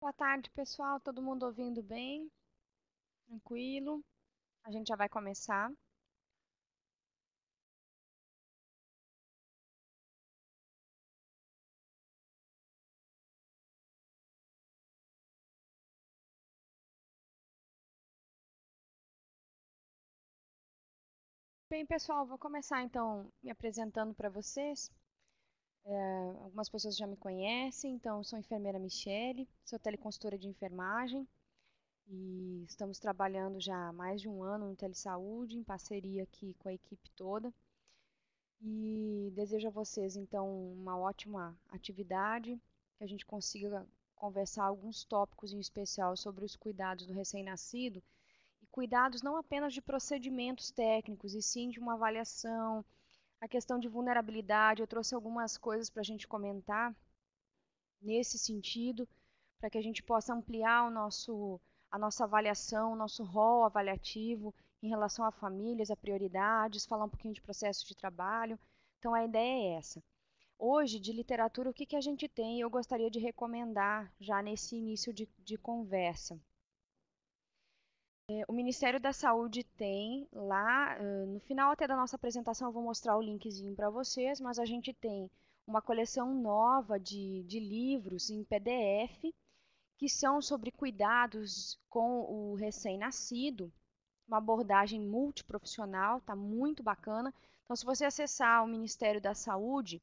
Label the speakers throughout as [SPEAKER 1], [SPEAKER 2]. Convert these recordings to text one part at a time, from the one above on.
[SPEAKER 1] Boa tarde, pessoal. Todo mundo ouvindo bem? Tranquilo? A gente já vai começar. Bem, pessoal, vou começar então me apresentando para vocês. É, algumas pessoas já me conhecem, então sou enfermeira Michele, sou teleconsultora de enfermagem e estamos trabalhando já há mais de um ano no Telesaúde, em parceria aqui com a equipe toda. E desejo a vocês, então, uma ótima atividade, que a gente consiga conversar alguns tópicos em especial sobre os cuidados do recém-nascido e cuidados não apenas de procedimentos técnicos, e sim de uma avaliação a questão de vulnerabilidade, eu trouxe algumas coisas para a gente comentar nesse sentido, para que a gente possa ampliar o nosso, a nossa avaliação, o nosso rol avaliativo em relação a famílias, a prioridades, falar um pouquinho de processo de trabalho. Então, a ideia é essa. Hoje, de literatura, o que, que a gente tem? Eu gostaria de recomendar já nesse início de, de conversa. É, o Ministério da Saúde tem lá, no final até da nossa apresentação eu vou mostrar o linkzinho para vocês, mas a gente tem uma coleção nova de, de livros em PDF que são sobre cuidados com o recém-nascido, uma abordagem multiprofissional, tá muito bacana. Então, se você acessar o Ministério da Saúde,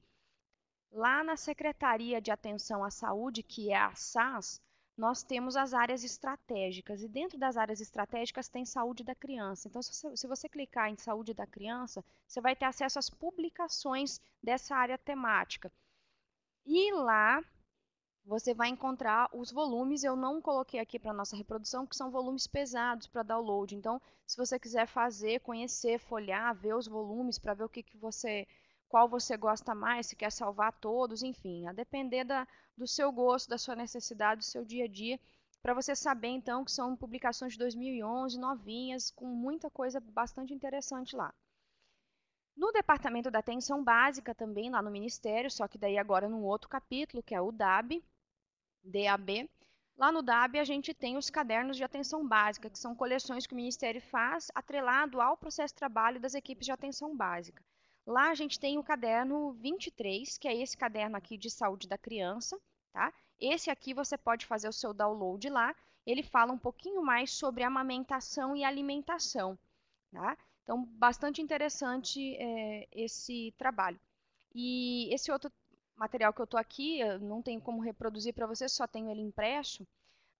[SPEAKER 1] lá na Secretaria de Atenção à Saúde, que é a SAS, nós temos as áreas estratégicas, e dentro das áreas estratégicas tem saúde da criança. Então, se você, se você, clicar em saúde da criança, você vai ter acesso às publicações dessa área temática. E lá você vai encontrar os volumes, eu não coloquei aqui para nossa reprodução, que são volumes pesados para download. Então, se você quiser fazer, conhecer, folhar, ver os volumes para ver o que, que você qual você gosta mais, se quer salvar todos, enfim, a depender da, do seu gosto, da sua necessidade, do seu dia a dia, para você saber então que são publicações de 2011, novinhas, com muita coisa bastante interessante lá. No departamento da atenção básica também lá no ministério, só que daí agora num outro capítulo, que é o DAB, DAB, Lá no DAB, a gente tem os cadernos de atenção básica, que são coleções que o Ministério faz atrelado ao processo de trabalho das equipes de atenção básica. Lá a gente tem o caderno 23, que é esse caderno aqui de saúde da criança, tá? Esse aqui você pode fazer o seu download lá. Ele fala um pouquinho mais sobre amamentação e alimentação, tá? Então, bastante interessante é, esse trabalho. E esse outro material que eu estou aqui, eu não tenho como reproduzir para vocês, só tenho ele impresso,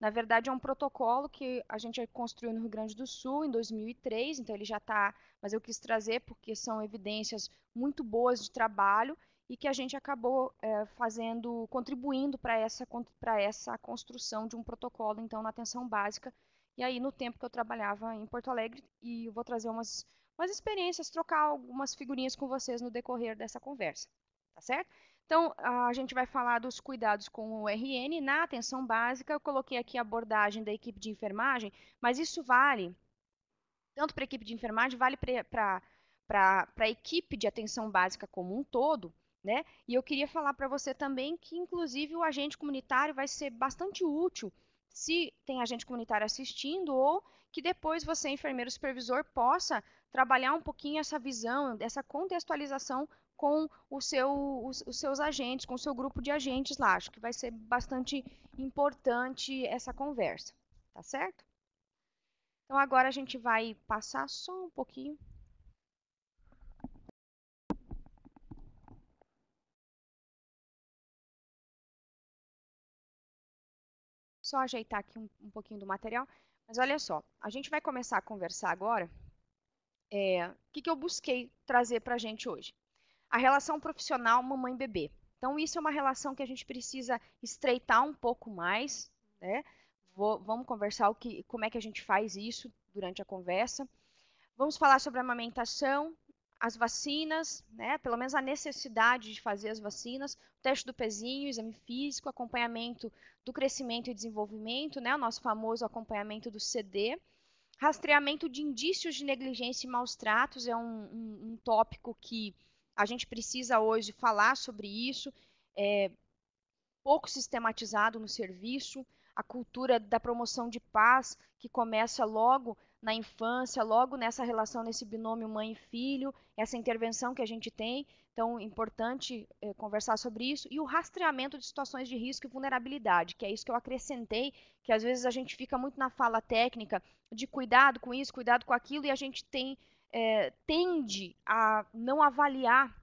[SPEAKER 1] na verdade, é um protocolo que a gente construiu no Rio Grande do Sul em 2003, então ele já está, mas eu quis trazer porque são evidências muito boas de trabalho e que a gente acabou é, fazendo, contribuindo para essa, para essa construção de um protocolo, então, na atenção básica. E aí, no tempo que eu trabalhava em Porto Alegre, e eu vou trazer umas, umas experiências, trocar algumas figurinhas com vocês no decorrer dessa conversa, tá certo? Então, a gente vai falar dos cuidados com o RN na atenção básica. Eu coloquei aqui a abordagem da equipe de enfermagem, mas isso vale tanto para a equipe de enfermagem, vale para a equipe de atenção básica como um todo. Né? E eu queria falar para você também que, inclusive, o agente comunitário vai ser bastante útil se tem agente comunitário assistindo ou que depois você, enfermeiro supervisor, possa trabalhar um pouquinho essa visão, essa contextualização com o seu, os, os, seus agentes, com o seu grupo de agentes lá. Acho que vai ser bastante importante essa conversa, tá certo? Então agora a gente vai passar só um pouquinho. Só ajeitar aqui um, um pouquinho do material. Mas olha só, a gente vai começar a conversar agora. É, o que, que eu busquei trazer para a gente hoje? A relação profissional mamãe-bebê. Então, isso é uma relação que a gente precisa estreitar um pouco mais, né? Vou, vamos conversar o que, como é que a gente faz isso durante a conversa. Vamos falar sobre a amamentação, as vacinas, né? Pelo menos a necessidade de fazer as vacinas, o teste do pezinho, exame físico, acompanhamento do crescimento e desenvolvimento, né? O nosso famoso acompanhamento do CD. Rastreamento de indícios de negligência e maus tratos é um, um, um tópico que a gente precisa hoje falar sobre isso. É, pouco sistematizado no serviço, a cultura da promoção de paz que começa logo na infância, logo nessa relação, nesse binômio mãe e filho, essa intervenção que a gente tem. Então, importante é, conversar sobre isso. E o rastreamento de situações de risco e vulnerabilidade, que é isso que eu acrescentei, que às vezes a gente fica muito na fala técnica de cuidado com isso, cuidado com aquilo, e a gente tem é, tende a não avaliar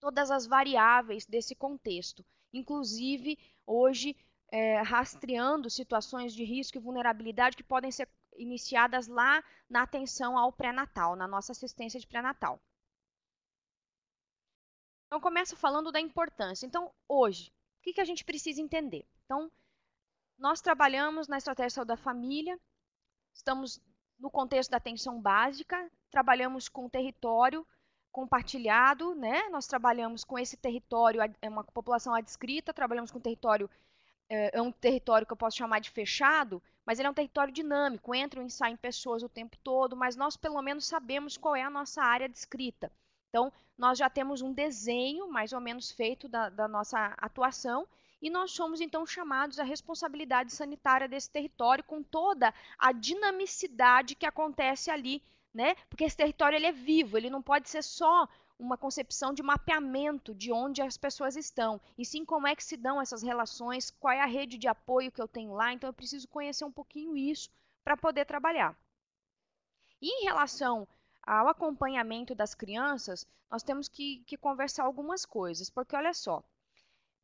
[SPEAKER 1] todas as variáveis desse contexto, inclusive hoje é, rastreando situações de risco e vulnerabilidade que podem ser iniciadas lá na atenção ao pré-natal, na nossa assistência de pré-natal. Então, começa falando da importância. Então, hoje, o que, que a gente precisa entender? Então, nós trabalhamos na estratégia da família, estamos no contexto da atenção básica, trabalhamos com território compartilhado, né? Nós trabalhamos com esse território, é uma população adscrita, trabalhamos com território é, é um território que eu posso chamar de fechado, mas ele é um território dinâmico, entram e saem pessoas o tempo todo, mas nós pelo menos sabemos qual é a nossa área descrita. Então, nós já temos um desenho mais ou menos feito da, da nossa atuação e nós somos então chamados à responsabilidade sanitária desse território com toda a dinamicidade que acontece ali né? Porque esse território ele é vivo, ele não pode ser só uma concepção de mapeamento de onde as pessoas estão, e sim como é que se dão essas relações, qual é a rede de apoio que eu tenho lá, então eu preciso conhecer um pouquinho isso para poder trabalhar. E em relação ao acompanhamento das crianças, nós temos que, que conversar algumas coisas, porque olha só,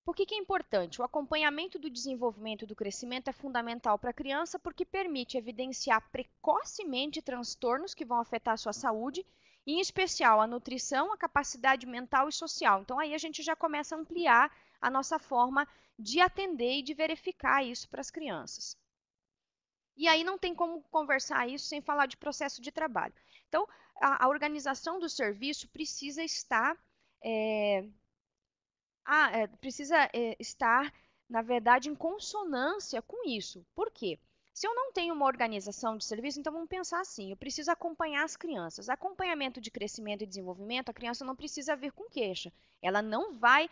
[SPEAKER 1] por que, que, é importante? O acompanhamento do desenvolvimento do crescimento é fundamental para a criança porque permite evidenciar precocemente transtornos que vão afetar a sua saúde, em especial a nutrição, a capacidade mental e social. Então, aí a gente já começa a ampliar a nossa forma de atender e de verificar isso para as crianças. E aí não tem como conversar isso sem falar de processo de trabalho. Então, a, a organização do serviço precisa estar. É, ah, é, precisa é, estar, na verdade, em consonância com isso. Por quê? Se eu não tenho uma organização de serviço, então vamos pensar assim: eu preciso acompanhar as crianças. Acompanhamento de crescimento e desenvolvimento, a criança não precisa vir com queixa. Ela não vai.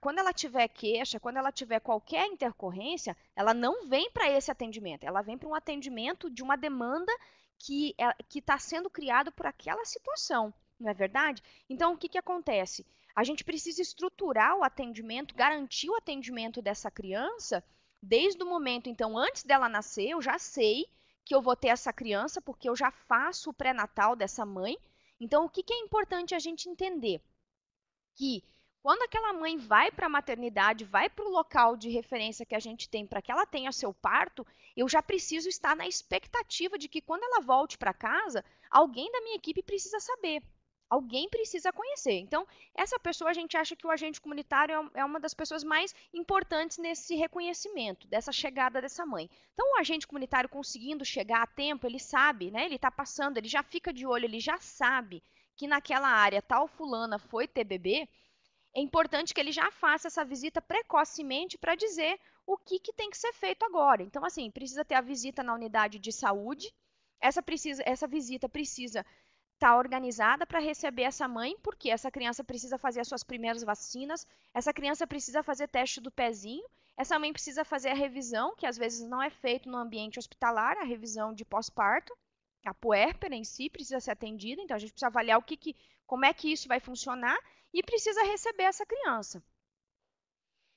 [SPEAKER 1] Quando ela tiver queixa, quando ela tiver qualquer intercorrência, ela não vem para esse atendimento. Ela vem para um atendimento de uma demanda que é, está sendo criado por aquela situação. Não é verdade? Então, o que, que acontece? A gente precisa estruturar o atendimento, garantir o atendimento dessa criança desde o momento, então, antes dela nascer, eu já sei que eu vou ter essa criança, porque eu já faço o pré-natal dessa mãe. Então, o que, que é importante a gente entender? Que quando aquela mãe vai para a maternidade, vai para o local de referência que a gente tem para que ela tenha seu parto, eu já preciso estar na expectativa de que quando ela volte para casa, alguém da minha equipe precisa saber. Alguém precisa conhecer. Então, essa pessoa, a gente acha que o agente comunitário é, é uma das pessoas mais importantes nesse reconhecimento, dessa chegada dessa mãe. Então, o agente comunitário conseguindo chegar a tempo, ele sabe, né? Ele está passando, ele já fica de olho, ele já sabe que naquela área tal fulana foi TBB, é importante que ele já faça essa visita precocemente para dizer o que, que tem que ser feito agora. Então, assim, precisa ter a visita na unidade de saúde, essa, precisa, essa visita precisa está organizada para receber essa mãe, porque essa criança precisa fazer as suas primeiras vacinas, essa criança precisa fazer teste do pezinho, essa mãe precisa fazer a revisão, que às vezes não é feito no ambiente hospitalar, a revisão de pós-parto, a puérpera em si precisa ser atendida, então a gente precisa avaliar o que, que como é que isso vai funcionar e precisa receber essa criança.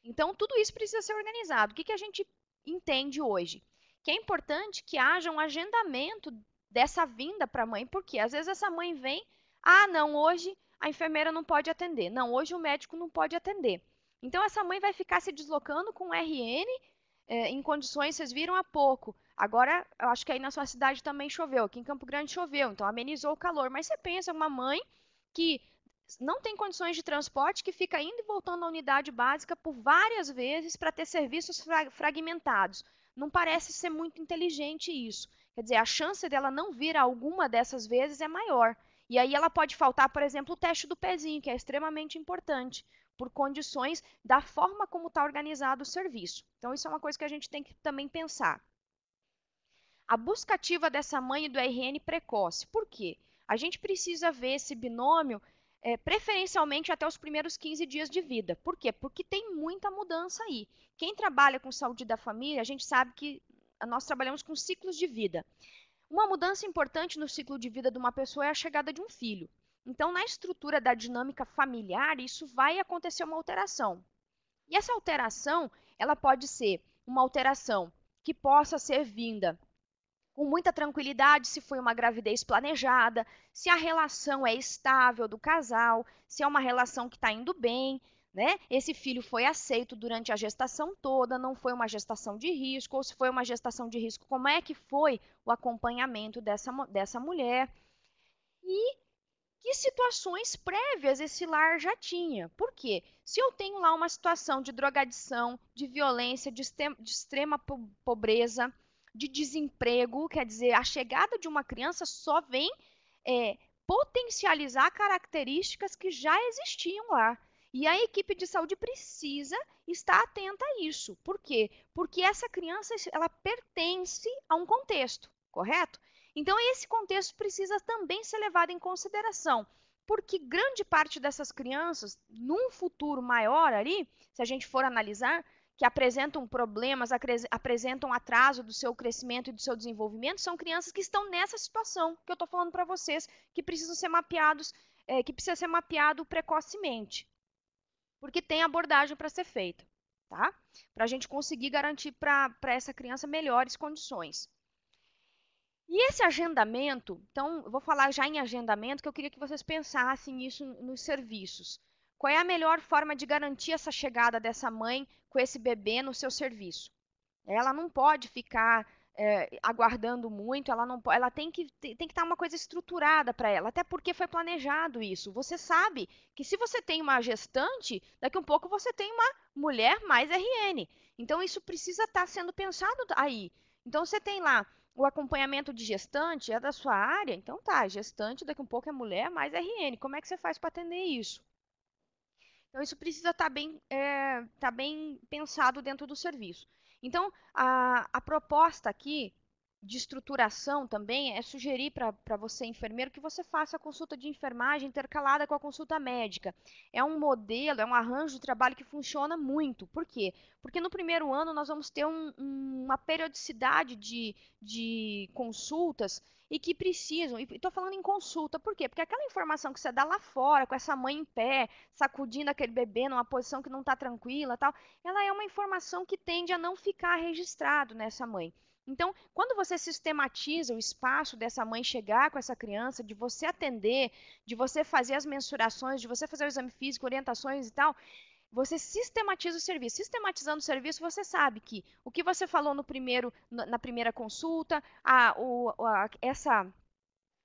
[SPEAKER 1] Então, tudo isso precisa ser organizado. O que, que a gente entende hoje? Que é importante que haja um agendamento dessa vinda para a mãe, porque às vezes essa mãe vem, ah, não, hoje a enfermeira não pode atender, não, hoje o médico não pode atender. Então essa mãe vai ficar se deslocando com RN é, em condições, vocês viram há pouco. Agora, eu acho que aí na sua cidade também choveu, aqui em Campo Grande choveu, então amenizou o calor. Mas você pensa, uma mãe que não tem condições de transporte, que fica indo e voltando à unidade básica por várias vezes para ter serviços fragmentados. Não parece ser muito inteligente isso. Quer dizer, a chance dela não vir alguma dessas vezes é maior. E aí ela pode faltar, por exemplo, o teste do pezinho, que é extremamente importante, por condições da forma como está organizado o serviço. Então, isso é uma coisa que a gente tem que também pensar. A busca ativa dessa mãe e do RN precoce. Por quê? A gente precisa ver esse binômio é, preferencialmente até os primeiros 15 dias de vida. Por quê? Porque tem muita mudança aí. Quem trabalha com saúde da família, a gente sabe que nós trabalhamos com ciclos de vida. Uma mudança importante no ciclo de vida de uma pessoa é a chegada de um filho. Então, na estrutura da dinâmica familiar, isso vai acontecer uma alteração. E essa alteração, ela pode ser uma alteração que possa ser vinda com muita tranquilidade se foi uma gravidez planejada, se a relação é estável do casal, se é uma relação que está indo bem, né? Esse filho foi aceito durante a gestação toda, não foi uma gestação de risco, ou se foi uma gestação de risco, como é que foi o acompanhamento dessa, dessa mulher? E que situações prévias esse lar já tinha? Por quê? Se eu tenho lá uma situação de drogadição, de violência, de, de extrema po pobreza, de desemprego, quer dizer, a chegada de uma criança só vem é, potencializar características que já existiam lá. E a equipe de saúde precisa estar atenta a isso. Por quê? Porque essa criança ela pertence a um contexto, correto? Então esse contexto precisa também ser levado em consideração porque grande parte dessas crianças, num futuro maior ali, se a gente for analisar, que apresentam problemas, apresentam atraso do seu crescimento e do seu desenvolvimento, são crianças que estão nessa situação que eu estou falando para vocês, que precisam ser mapeados, é, que precisa ser mapeado precocemente porque tem abordagem para ser feita, tá? Para a gente conseguir garantir para essa criança melhores condições. E esse agendamento, então, eu vou falar já em agendamento, que eu queria que vocês pensassem nisso nos serviços. Qual é a melhor forma de garantir essa chegada dessa mãe com esse bebê no seu serviço? Ela não pode ficar é, aguardando muito, ela não ela tem que tem que estar uma coisa estruturada para ela, até porque foi planejado isso. Você sabe que se você tem uma gestante, daqui um pouco você tem uma mulher mais RN. Então isso precisa estar sendo pensado aí. Então você tem lá o acompanhamento de gestante, é da sua área, então tá, gestante daqui um pouco é mulher mais RN. Como é que você faz para atender isso? Então isso precisa estar tá bem, é, tá bem pensado dentro do serviço. Então, a, a proposta aqui de estruturação também é sugerir para você, enfermeiro, que você faça a consulta de enfermagem intercalada com a consulta médica. É um modelo, é um arranjo de trabalho que funciona muito. Por quê? Porque no primeiro ano nós vamos ter um, uma periodicidade de, de consultas e que precisam. E estou falando em consulta, por quê? Porque aquela informação que você dá lá fora, com essa mãe em pé, sacudindo aquele bebê numa posição que não está tranquila, tal, ela é uma informação que tende a não ficar registrado nessa mãe. Então, quando você sistematiza o espaço dessa mãe chegar com essa criança, de você atender, de você fazer as mensurações, de você fazer o exame físico, orientações e tal, você sistematiza o serviço. Sistematizando o serviço, você sabe que o que você falou no primeiro, na primeira consulta, a, o, a, essa,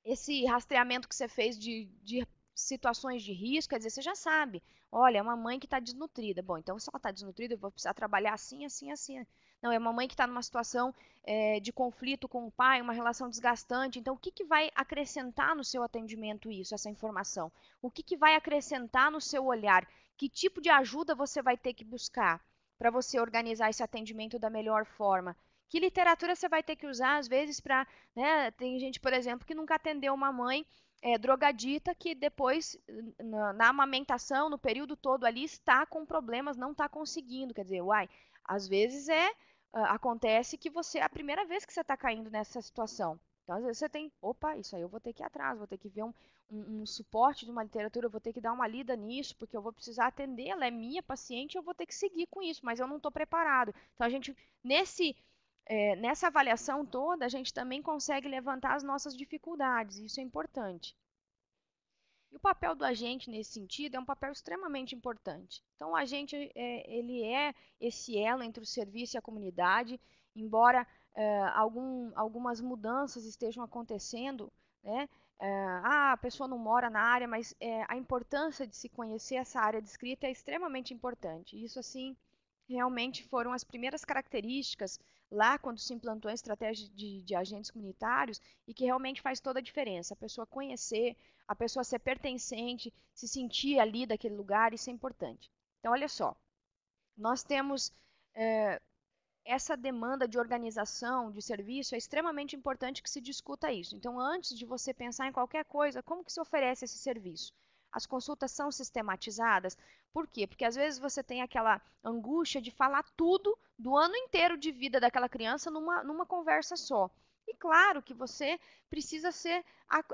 [SPEAKER 1] esse rastreamento que você fez de, de situações de risco, quer dizer, você já sabe. Olha, é uma mãe que está desnutrida. Bom, então se ela está desnutrida, eu vou precisar trabalhar assim, assim, assim. Não, é uma mãe que está numa situação é, de conflito com o pai, uma relação desgastante. Então, o que, que vai acrescentar no seu atendimento isso, essa informação? O que, que vai acrescentar no seu olhar? que tipo de ajuda você vai ter que buscar para você organizar esse atendimento da melhor forma. Que literatura você vai ter que usar, às vezes, para. Né, tem gente, por exemplo, que nunca atendeu uma mãe é, drogadita que depois, na, na, amamentação, no período todo ali, está com problemas, não está conseguindo. Quer dizer, uai, às vezes é. Ah, acontece que você é a primeira vez que você está caindo nessa situação. Então, às vezes você tem, opa, isso aí eu vou ter que ir atrás, vou ter que ver um, um, um suporte de uma literatura, eu vou ter que dar uma lida nisso, porque eu vou precisar atender, ela é minha paciente, eu vou ter que seguir com isso, mas eu não estou preparado. Então, a gente, nesse, é, nessa avaliação toda, a gente também consegue levantar as nossas dificuldades, isso é importante. E o papel do agente nesse sentido é um papel extremamente importante. Então, o agente é, ele é esse elo entre o serviço e a comunidade, embora é, algum, algumas mudanças estejam acontecendo, né? É, ah, a pessoa não mora na área, mas é, a importância de se conhecer essa área de escrita é extremamente importante. Isso, assim, realmente foram as primeiras características lá quando se implantou a estratégia de, de, agentes comunitários e que realmente faz toda a diferença. A pessoa conhecer, a pessoa ser pertencente, se sentir ali daquele lugar, isso é importante. Então, olha só, nós temos é, essa demanda de organização, de serviço, é extremamente importante que se discuta isso. Então, antes de você pensar em qualquer coisa, como que se oferece esse serviço? As consultas são sistematizadas? Por quê? Porque às vezes você tem aquela angústia de falar tudo do ano inteiro de vida daquela criança numa, numa conversa só. E claro que você precisa ser,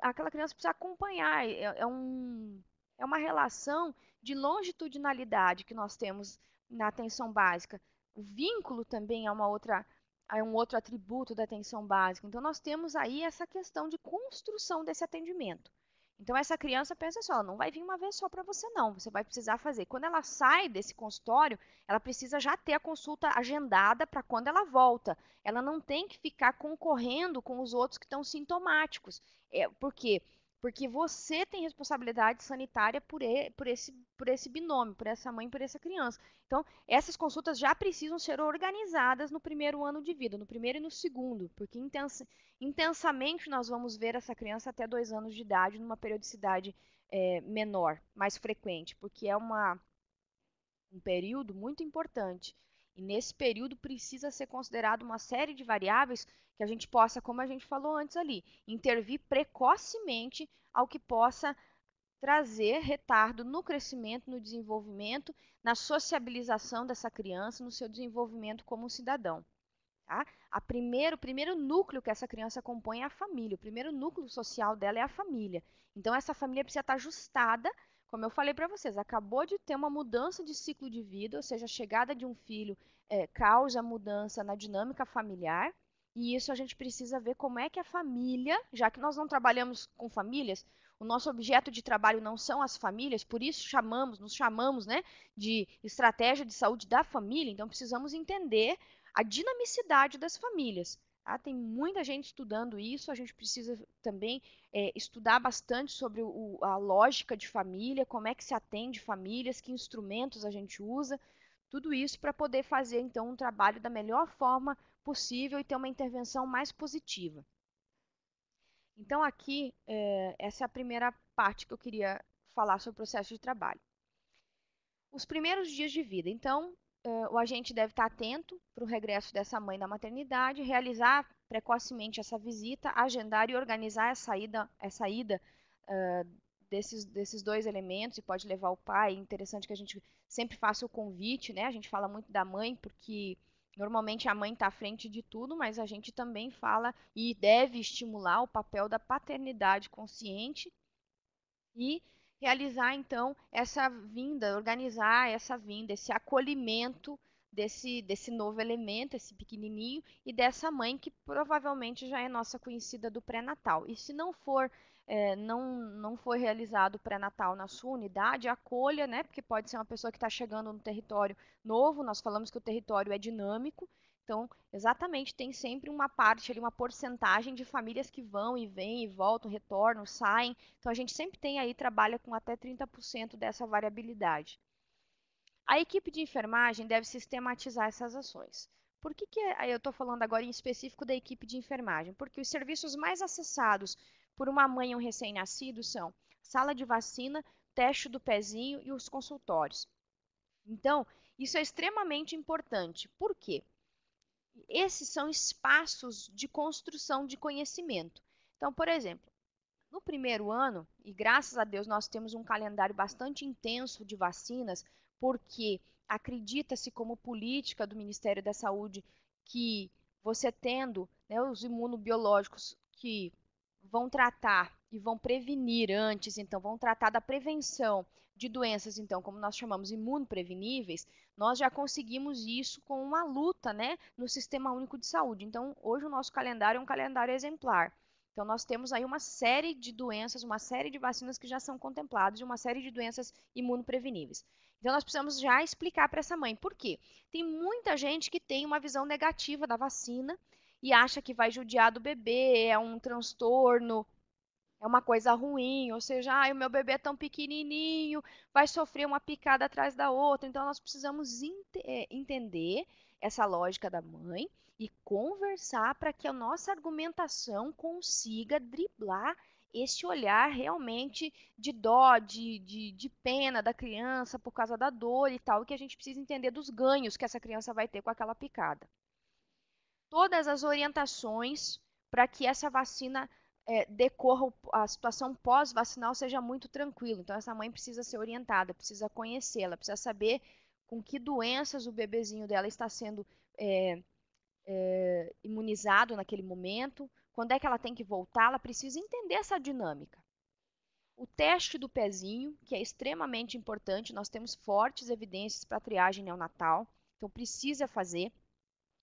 [SPEAKER 1] aquela criança precisa acompanhar, é, é um, é uma relação de longitudinalidade que nós temos na atenção básica. O vínculo também é uma outra é um outro atributo da atenção básica. Então nós temos aí essa questão de construção desse atendimento. Então essa criança pensa só, assim, não vai vir uma vez só para você não, você vai precisar fazer. Quando ela sai desse consultório, ela precisa já ter a consulta agendada para quando ela volta. Ela não tem que ficar concorrendo com os outros que estão sintomáticos. É, porque porque você tem responsabilidade sanitária por, e, por, esse, por esse binômio, por essa mãe, por essa criança. Então, essas consultas já precisam ser organizadas no primeiro ano de vida, no primeiro e no segundo, porque intensamente nós vamos ver essa criança até dois anos de idade, numa periodicidade é, menor, mais frequente, porque é uma, um período muito importante e nesse período precisa ser considerado uma série de variáveis que a gente possa, como a gente falou antes ali, intervir precocemente ao que possa trazer retardo no crescimento, no desenvolvimento, na sociabilização dessa criança, no seu desenvolvimento como cidadão. Tá? A primeiro, o primeiro núcleo que essa criança compõe é a família, o primeiro núcleo social dela é a família. Então, essa família precisa estar ajustada como eu falei para vocês, acabou de ter uma mudança de ciclo de vida, ou seja, a chegada de um filho é, causa mudança na dinâmica familiar. E isso a gente precisa ver como é que a família, já que nós não trabalhamos com famílias, o nosso objeto de trabalho não são as famílias, por isso chamamos, nos chamamos, né, de estratégia de saúde da família. Então precisamos entender a dinamicidade das famílias. Ah, tem muita gente estudando isso, a gente precisa também é, estudar bastante sobre o, a lógica de família, como é que se atende famílias, que instrumentos a gente usa, tudo isso para poder fazer então um trabalho da melhor forma possível e ter uma intervenção mais positiva. Então, aqui, é, essa é a primeira parte que eu queria falar sobre o processo de trabalho. Os primeiros dias de vida. Então, o agente deve estar atento para o regresso dessa mãe da maternidade, realizar precocemente essa visita, agendar e organizar a saída, a saída uh, desses, desses dois elementos, e pode levar o pai. É interessante que a gente sempre faça o convite, né? A gente fala muito da mãe, porque normalmente a mãe está à frente de tudo, mas a gente também fala e deve estimular o papel da paternidade consciente e realizar então essa vinda, organizar essa vinda, esse acolhimento desse, desse novo elemento, esse pequenininho, e dessa mãe que provavelmente já é nossa conhecida do pré-natal. E se não for é, não, não foi realizado o pré-natal na sua unidade, acolha, né? Porque pode ser uma pessoa que está chegando no território novo, nós falamos que o território é dinâmico, então, exatamente, tem sempre uma parte ali, uma porcentagem de famílias que vão e vêm e voltam, retornam, saem. Então, a gente sempre tem aí, trabalha com até 30% dessa variabilidade. A equipe de enfermagem deve sistematizar essas ações. Por que, que é, eu estou falando agora em específico da equipe de enfermagem? Porque os serviços mais acessados por uma mãe e um recém-nascido são sala de vacina, teste do pezinho e os consultórios. Então, isso é extremamente importante. Por quê? esses são espaços de construção de conhecimento. Então, por exemplo, no primeiro ano, e graças a Deus nós temos um calendário bastante intenso de vacinas, porque acredita-se como política do Ministério da Saúde que você tendo né, os imunobiológicos que vão tratar e vão prevenir antes, então vão tratar da prevenção de doenças, então como nós chamamos imunopreveníveis, nós já conseguimos isso com uma luta, né, no Sistema Único de Saúde. Então, hoje o nosso calendário é um calendário exemplar. Então, nós temos aí uma série de doenças, uma série de vacinas que já são contempladas e uma série de doenças imunopreveníveis. Então, nós precisamos já explicar para essa mãe por quê. Tem muita gente que tem uma visão negativa da vacina e acha que vai judiar do bebê, é um transtorno, é uma coisa ruim, ou seja, ah, o meu bebê é tão pequenininho, vai sofrer uma picada atrás da outra. Então, nós precisamos ent é, entender essa lógica da mãe e conversar para que a nossa argumentação consiga driblar esse olhar realmente de dó, de, de, de, pena da criança por causa da dor e tal, que a gente precisa entender dos ganhos que essa criança vai ter com aquela picada. Todas as orientações para que essa vacina é, decorra a situação pós-vacinal seja muito tranquilo. Então, essa mãe precisa ser orientada, precisa conhecê-la, precisa saber com que doenças o bebezinho dela está sendo é, é, imunizado naquele momento, quando é que ela tem que voltar, ela precisa entender essa dinâmica. O teste do pezinho, que é extremamente importante, nós temos fortes evidências para triagem neonatal, então precisa fazer.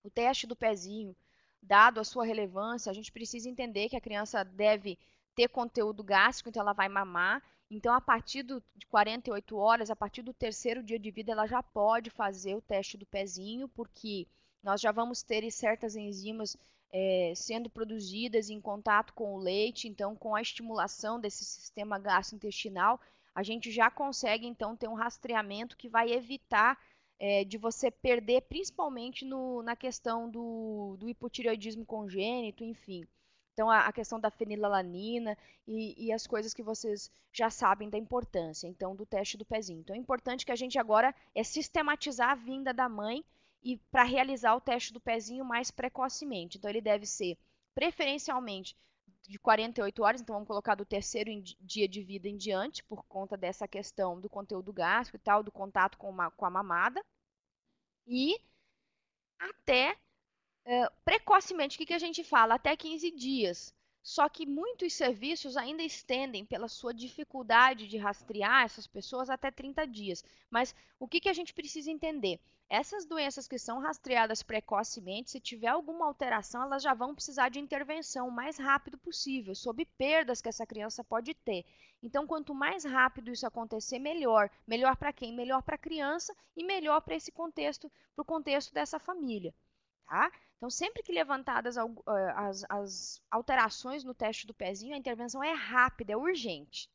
[SPEAKER 1] O teste do pezinho, dado a sua relevância, a gente precisa entender que a criança deve ter conteúdo gástrico, então ela vai mamar. Então, a partir do, de 48 horas, a partir do terceiro dia de vida, ela já pode fazer o teste do pezinho, porque nós já vamos ter certas enzimas é, sendo produzidas em contato com o leite, então, com a estimulação desse sistema gastrointestinal, a gente já consegue, então, ter um rastreamento que vai evitar é, de você perder, principalmente no, na questão do, do hipotireoidismo congênito, enfim. Então, a, a questão da fenilalanina e, e, as coisas que vocês já sabem da importância, então, do teste do pezinho. Então, é importante que a gente agora é sistematizar a vinda da mãe e para realizar o teste do pezinho mais precocemente. Então, ele deve ser, preferencialmente, de 48 horas, então vamos colocar do terceiro dia de vida em diante, por conta dessa questão do conteúdo gástrico e tal, do contato com, uma, com a mamada, e até precocemente, o que, que a gente fala? Até 15 dias. Só que muitos serviços ainda estendem pela sua dificuldade de rastrear essas pessoas até 30 dias. Mas o que, que a gente precisa entender? Essas doenças que são rastreadas precocemente, se tiver alguma alteração, elas já vão precisar de intervenção o mais rápido possível, sob perdas que essa criança pode ter. Então, quanto mais rápido isso acontecer, melhor. Melhor para quem? Melhor para a criança e melhor para esse contexto, para o contexto dessa família. Tá? Então, sempre que levantadas eh, as, as alterações no teste do pezinho, a intervenção é rápida, é urgente.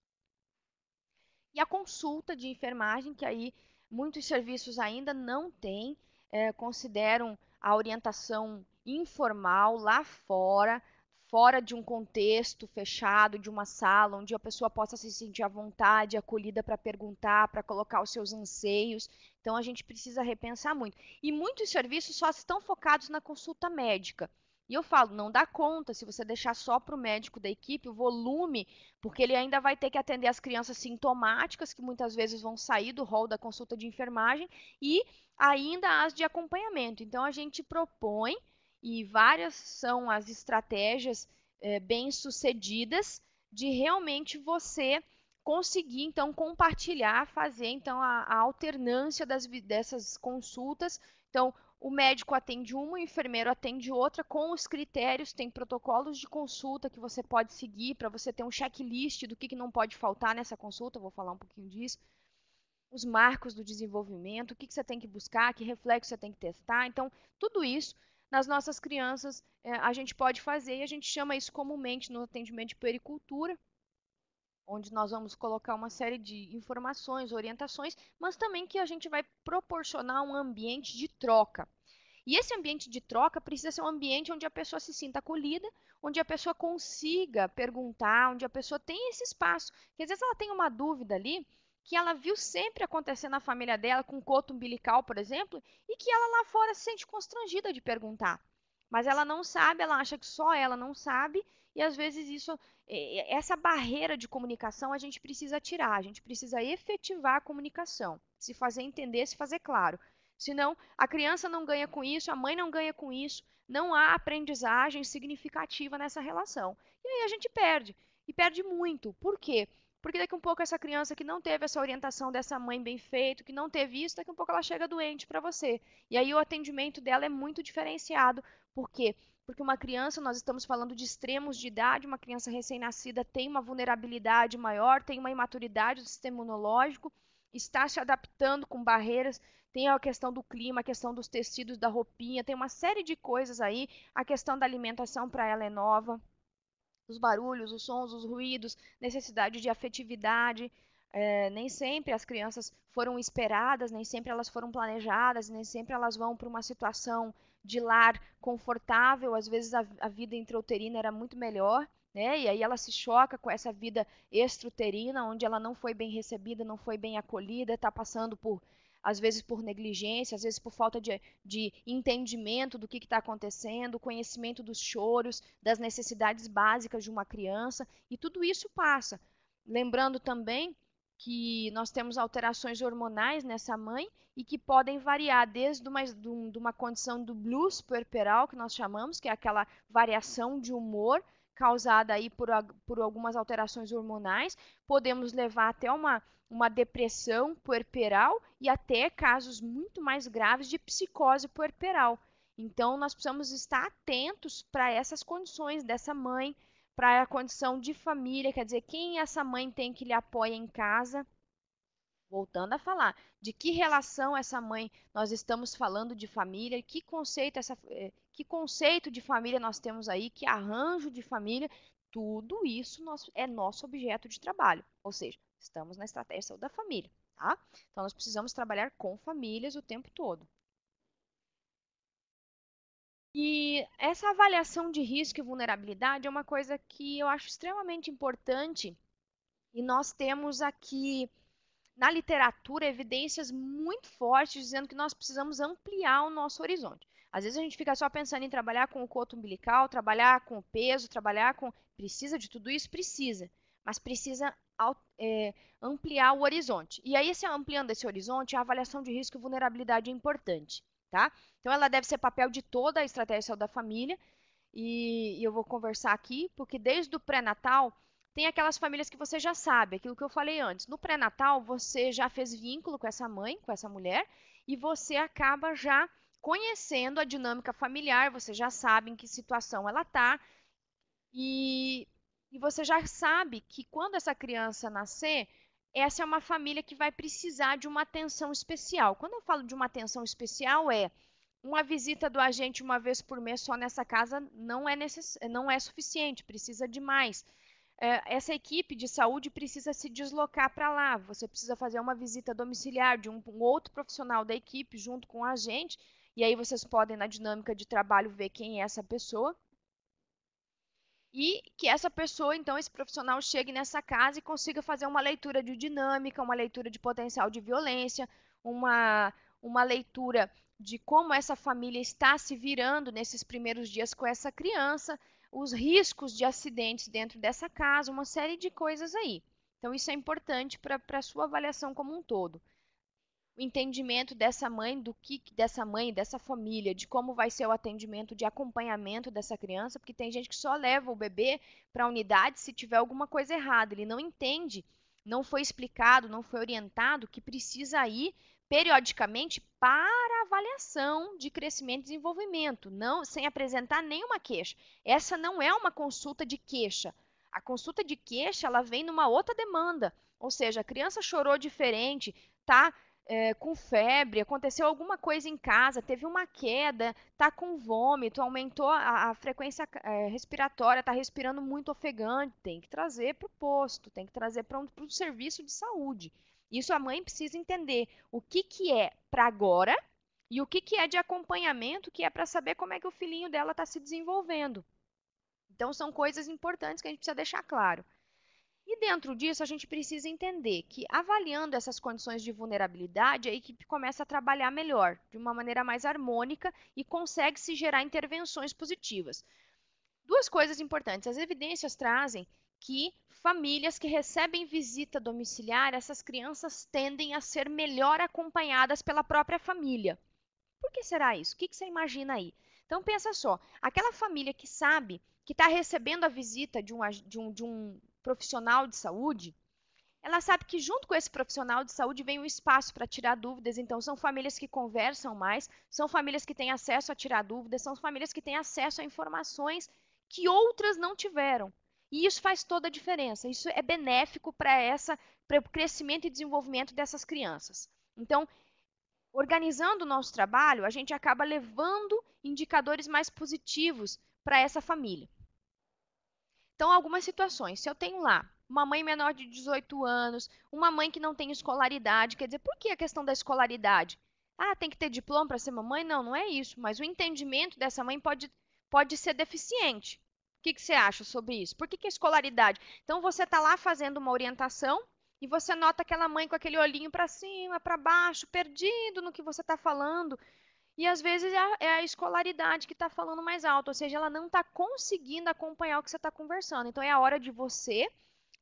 [SPEAKER 1] E a consulta de enfermagem, que aí Muitos serviços ainda não têm, é, consideram a orientação informal lá fora, fora de um contexto fechado, de uma sala, onde a pessoa possa se sentir à vontade, acolhida para perguntar, para colocar os seus anseios. Então, a gente precisa repensar muito. E muitos serviços só estão focados na consulta médica. E eu falo, não dá conta se você deixar só para o médico da equipe o volume, porque ele ainda vai ter que atender as crianças sintomáticas, que muitas vezes vão sair do rol da consulta de enfermagem, e ainda as de acompanhamento. Então, a gente propõe, e várias são as estratégias é, bem-sucedidas, de realmente você conseguir então compartilhar, fazer então a, a alternância das, dessas consultas. Então, o médico atende uma, o enfermeiro atende outra, com os critérios, tem protocolos de consulta que você pode seguir para você ter um checklist do que, que não pode faltar nessa consulta, vou falar um pouquinho disso. Os marcos do desenvolvimento, o que, que você tem que buscar, que reflexo você tem que testar. Então, tudo isso nas nossas crianças eh, a gente pode fazer e a gente chama isso comumente no atendimento de pericultura, onde nós vamos colocar uma série de informações, orientações, mas também que a gente vai proporcionar um ambiente de troca. E esse ambiente de troca precisa ser um ambiente onde a pessoa se sinta acolhida, onde a pessoa consiga perguntar, onde a pessoa tem esse espaço. Porque às vezes ela tem uma dúvida ali que ela viu sempre acontecer na família dela, com coto umbilical, por exemplo, e que ela lá fora se sente constrangida de perguntar. Mas ela não sabe, ela acha que só ela não sabe, e às vezes isso, é, é, essa barreira de comunicação a gente precisa tirar, a gente precisa efetivar a comunicação, se fazer entender, se fazer claro. Senão, a criança não ganha com isso, a mãe não ganha com isso, não há aprendizagem significativa nessa relação. E aí a gente perde, e perde muito. Por quê? Porque daqui um pouco essa criança que não teve essa orientação dessa mãe bem feito, que não teve isso, daqui um pouco ela chega doente para você. E aí o atendimento dela é muito diferenciado, porque porque uma criança, nós estamos falando de extremos de idade, uma criança recém-nascida tem uma vulnerabilidade maior, tem uma imaturidade do sistema imunológico, está se adaptando com barreiras, tem a questão do clima, a questão dos tecidos da roupinha, tem uma série de coisas aí, a questão da alimentação para ela é nova, os barulhos, os sons, os ruídos, necessidade de afetividade, é, nem sempre as crianças foram esperadas, nem sempre elas foram planejadas, nem sempre elas vão para uma situação de lar confortável, às vezes a, a vida intrauterina era muito melhor, né? E aí ela se choca com essa vida extruterina, onde ela não foi bem recebida, não foi bem acolhida, está passando por às vezes por negligência, às vezes por falta de, de entendimento do que está acontecendo, conhecimento dos choros, das necessidades básicas de uma criança, e tudo isso passa. Lembrando também que nós temos alterações hormonais nessa mãe e que podem variar desde uma, de uma condição do blues puerperal, que nós chamamos, que é aquela variação de humor causada aí por, por algumas alterações hormonais, podemos levar até uma, uma depressão puerperal e até casos muito mais graves de psicose puerperal. Então, nós precisamos estar atentos para essas condições dessa mãe, para a condição de família, quer dizer, quem essa mãe tem que lhe apoia em casa. Voltando a falar, de que relação essa mãe, nós estamos falando de família, que conceito, essa, eh, que conceito de família nós temos aí, que arranjo de família, tudo isso é nosso objeto de trabalho, ou seja, estamos na estratégia da família, tá? Então, nós precisamos trabalhar com famílias o tempo todo. E essa avaliação de risco e vulnerabilidade é uma coisa que eu acho extremamente importante e nós temos aqui na literatura evidências muito fortes dizendo que nós precisamos ampliar o nosso horizonte. Às vezes a gente fica só pensando em trabalhar com o coto umbilical, trabalhar com o peso, trabalhar com. Precisa de tudo isso? Precisa. Mas precisa é, ampliar o horizonte. E aí, se ampliando esse horizonte, a avaliação de risco e vulnerabilidade é importante tá? Então ela deve ser papel de toda a estratégia da família e, e eu vou conversar aqui, porque desde o pré-natal tem aquelas famílias que você já sabe, aquilo que eu falei antes. No pré-natal você já fez vínculo com essa mãe, com essa mulher e você acaba já conhecendo a dinâmica familiar, você já sabe em que situação ela está e, e você já sabe que quando essa criança nascer essa é uma família que vai precisar de uma atenção especial. Quando eu falo de uma atenção especial, é uma visita do agente uma vez por mês só nessa casa não é, necess... não é suficiente, precisa de mais. É, essa equipe de saúde precisa se deslocar para lá. Você precisa fazer uma visita domiciliar de um, um outro profissional da equipe junto com o agente, e aí vocês podem, na dinâmica de trabalho, ver quem é essa pessoa e que essa pessoa, então, esse profissional chegue nessa casa e consiga fazer uma leitura de dinâmica, uma leitura de potencial de violência, uma, uma leitura de como essa família está se virando nesses primeiros dias com essa criança, os riscos de acidentes dentro dessa casa, uma série de coisas aí. Então, isso é importante para a sua avaliação como um todo o entendimento dessa mãe, do que dessa mãe, dessa família, de como vai ser o atendimento de acompanhamento dessa criança, porque tem gente que só leva o bebê para a unidade se tiver alguma coisa errada, ele não entende, não foi explicado, não foi orientado que precisa ir periodicamente para avaliação de crescimento e desenvolvimento, não sem apresentar nenhuma queixa. Essa não é uma consulta de queixa. A consulta de queixa, ela vem numa outra demanda, ou seja, a criança chorou diferente, tá é, com febre, aconteceu alguma coisa em casa, teve uma queda, tá com vômito, aumentou a, a frequência é, respiratória, tá respirando muito ofegante, tem que trazer para o posto, tem que trazer para um, o serviço de saúde. Isso a mãe precisa entender o que, que é para agora e o que, que é de acompanhamento, que é para saber como é que o filhinho dela está se desenvolvendo. Então, são coisas importantes que a gente precisa deixar claro. E dentro disso, a gente precisa entender que avaliando essas condições de vulnerabilidade, é a equipe começa a trabalhar melhor, de uma maneira mais harmônica e consegue se gerar intervenções positivas. Duas coisas importantes: as evidências trazem que famílias que recebem visita domiciliar, essas crianças tendem a ser melhor acompanhadas pela própria família. Por que será isso? O que, você imagina aí? Então pensa só, aquela família que sabe que está recebendo a visita de um, de um, de um profissional de saúde, ela sabe que junto com esse profissional de saúde vem um espaço para tirar dúvidas. Então, são famílias que conversam mais, são famílias que têm acesso a tirar dúvidas, são famílias que têm acesso a informações que outras não tiveram. E isso faz toda a diferença. Isso é benéfico para essa para o crescimento e desenvolvimento dessas crianças. Então, organizando o nosso trabalho, a gente acaba levando indicadores mais positivos para essa família. Então, algumas situações. Se eu tenho lá uma mãe menor de 18 anos, uma mãe que não tem escolaridade, quer dizer, por que a questão da escolaridade? Ah, tem que ter diploma para ser mamãe? Não, não é isso. Mas o entendimento dessa mãe pode, pode ser deficiente. O que, que você acha sobre isso? Por que, que a é escolaridade? Então, você está lá fazendo uma orientação e você nota aquela mãe com aquele olhinho para cima, para baixo, perdido no que você está falando, e às vezes é a, é a escolaridade que está falando mais alto, ou seja, ela não está conseguindo acompanhar o que você está conversando. Então é a hora de você,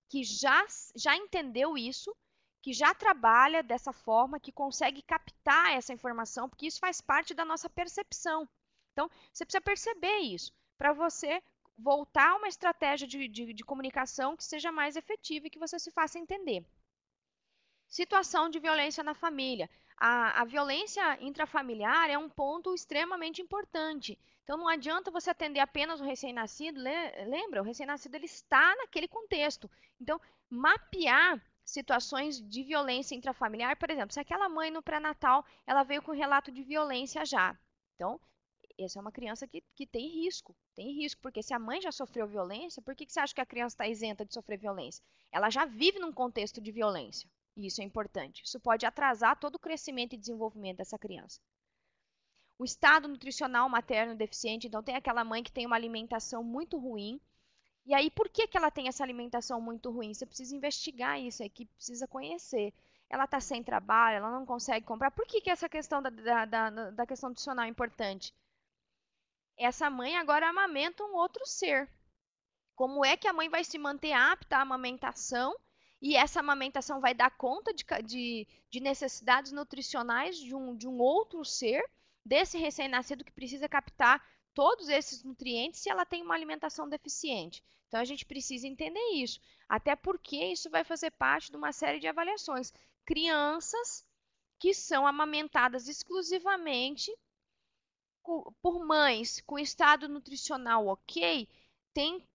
[SPEAKER 1] que já, já entendeu isso, que já trabalha dessa forma, que consegue captar essa informação, porque isso faz parte da nossa percepção. Então você precisa perceber isso para você voltar a uma estratégia de, de, de comunicação que seja mais efetiva e que você se faça entender. Situação de violência na família. A, a violência intrafamiliar é um ponto extremamente importante. Então, não adianta você atender apenas o recém-nascido. Lembra, o recém-nascido ele está naquele contexto. Então, mapear situações de violência intrafamiliar, por exemplo, se aquela mãe no pré-natal ela veio com relato de violência já, então essa é uma criança que, que tem risco, tem risco, porque se a mãe já sofreu violência, por que, que você acha que a criança está isenta de sofrer violência? Ela já vive num contexto de violência, e isso é importante. Isso pode atrasar todo o crescimento e desenvolvimento dessa criança. O estado nutricional materno deficiente, então tem aquela mãe que tem uma alimentação muito ruim. E aí, por que, que ela tem essa alimentação muito ruim? Você precisa investigar isso, a equipe precisa conhecer. Ela está sem trabalho, ela não consegue comprar. Por que, que essa questão da, da, da, da questão nutricional é importante? Essa mãe agora amamenta um outro ser. Como é que a mãe vai se manter apta à amamentação e essa amamentação vai dar conta de, de, de necessidades nutricionais de um, de um outro ser, desse recém-nascido que precisa captar todos esses nutrientes se ela tem uma alimentação deficiente. Então a gente precisa entender isso, até porque isso vai fazer parte de uma série de avaliações. Crianças que são amamentadas exclusivamente por mães com estado nutricional ok, tem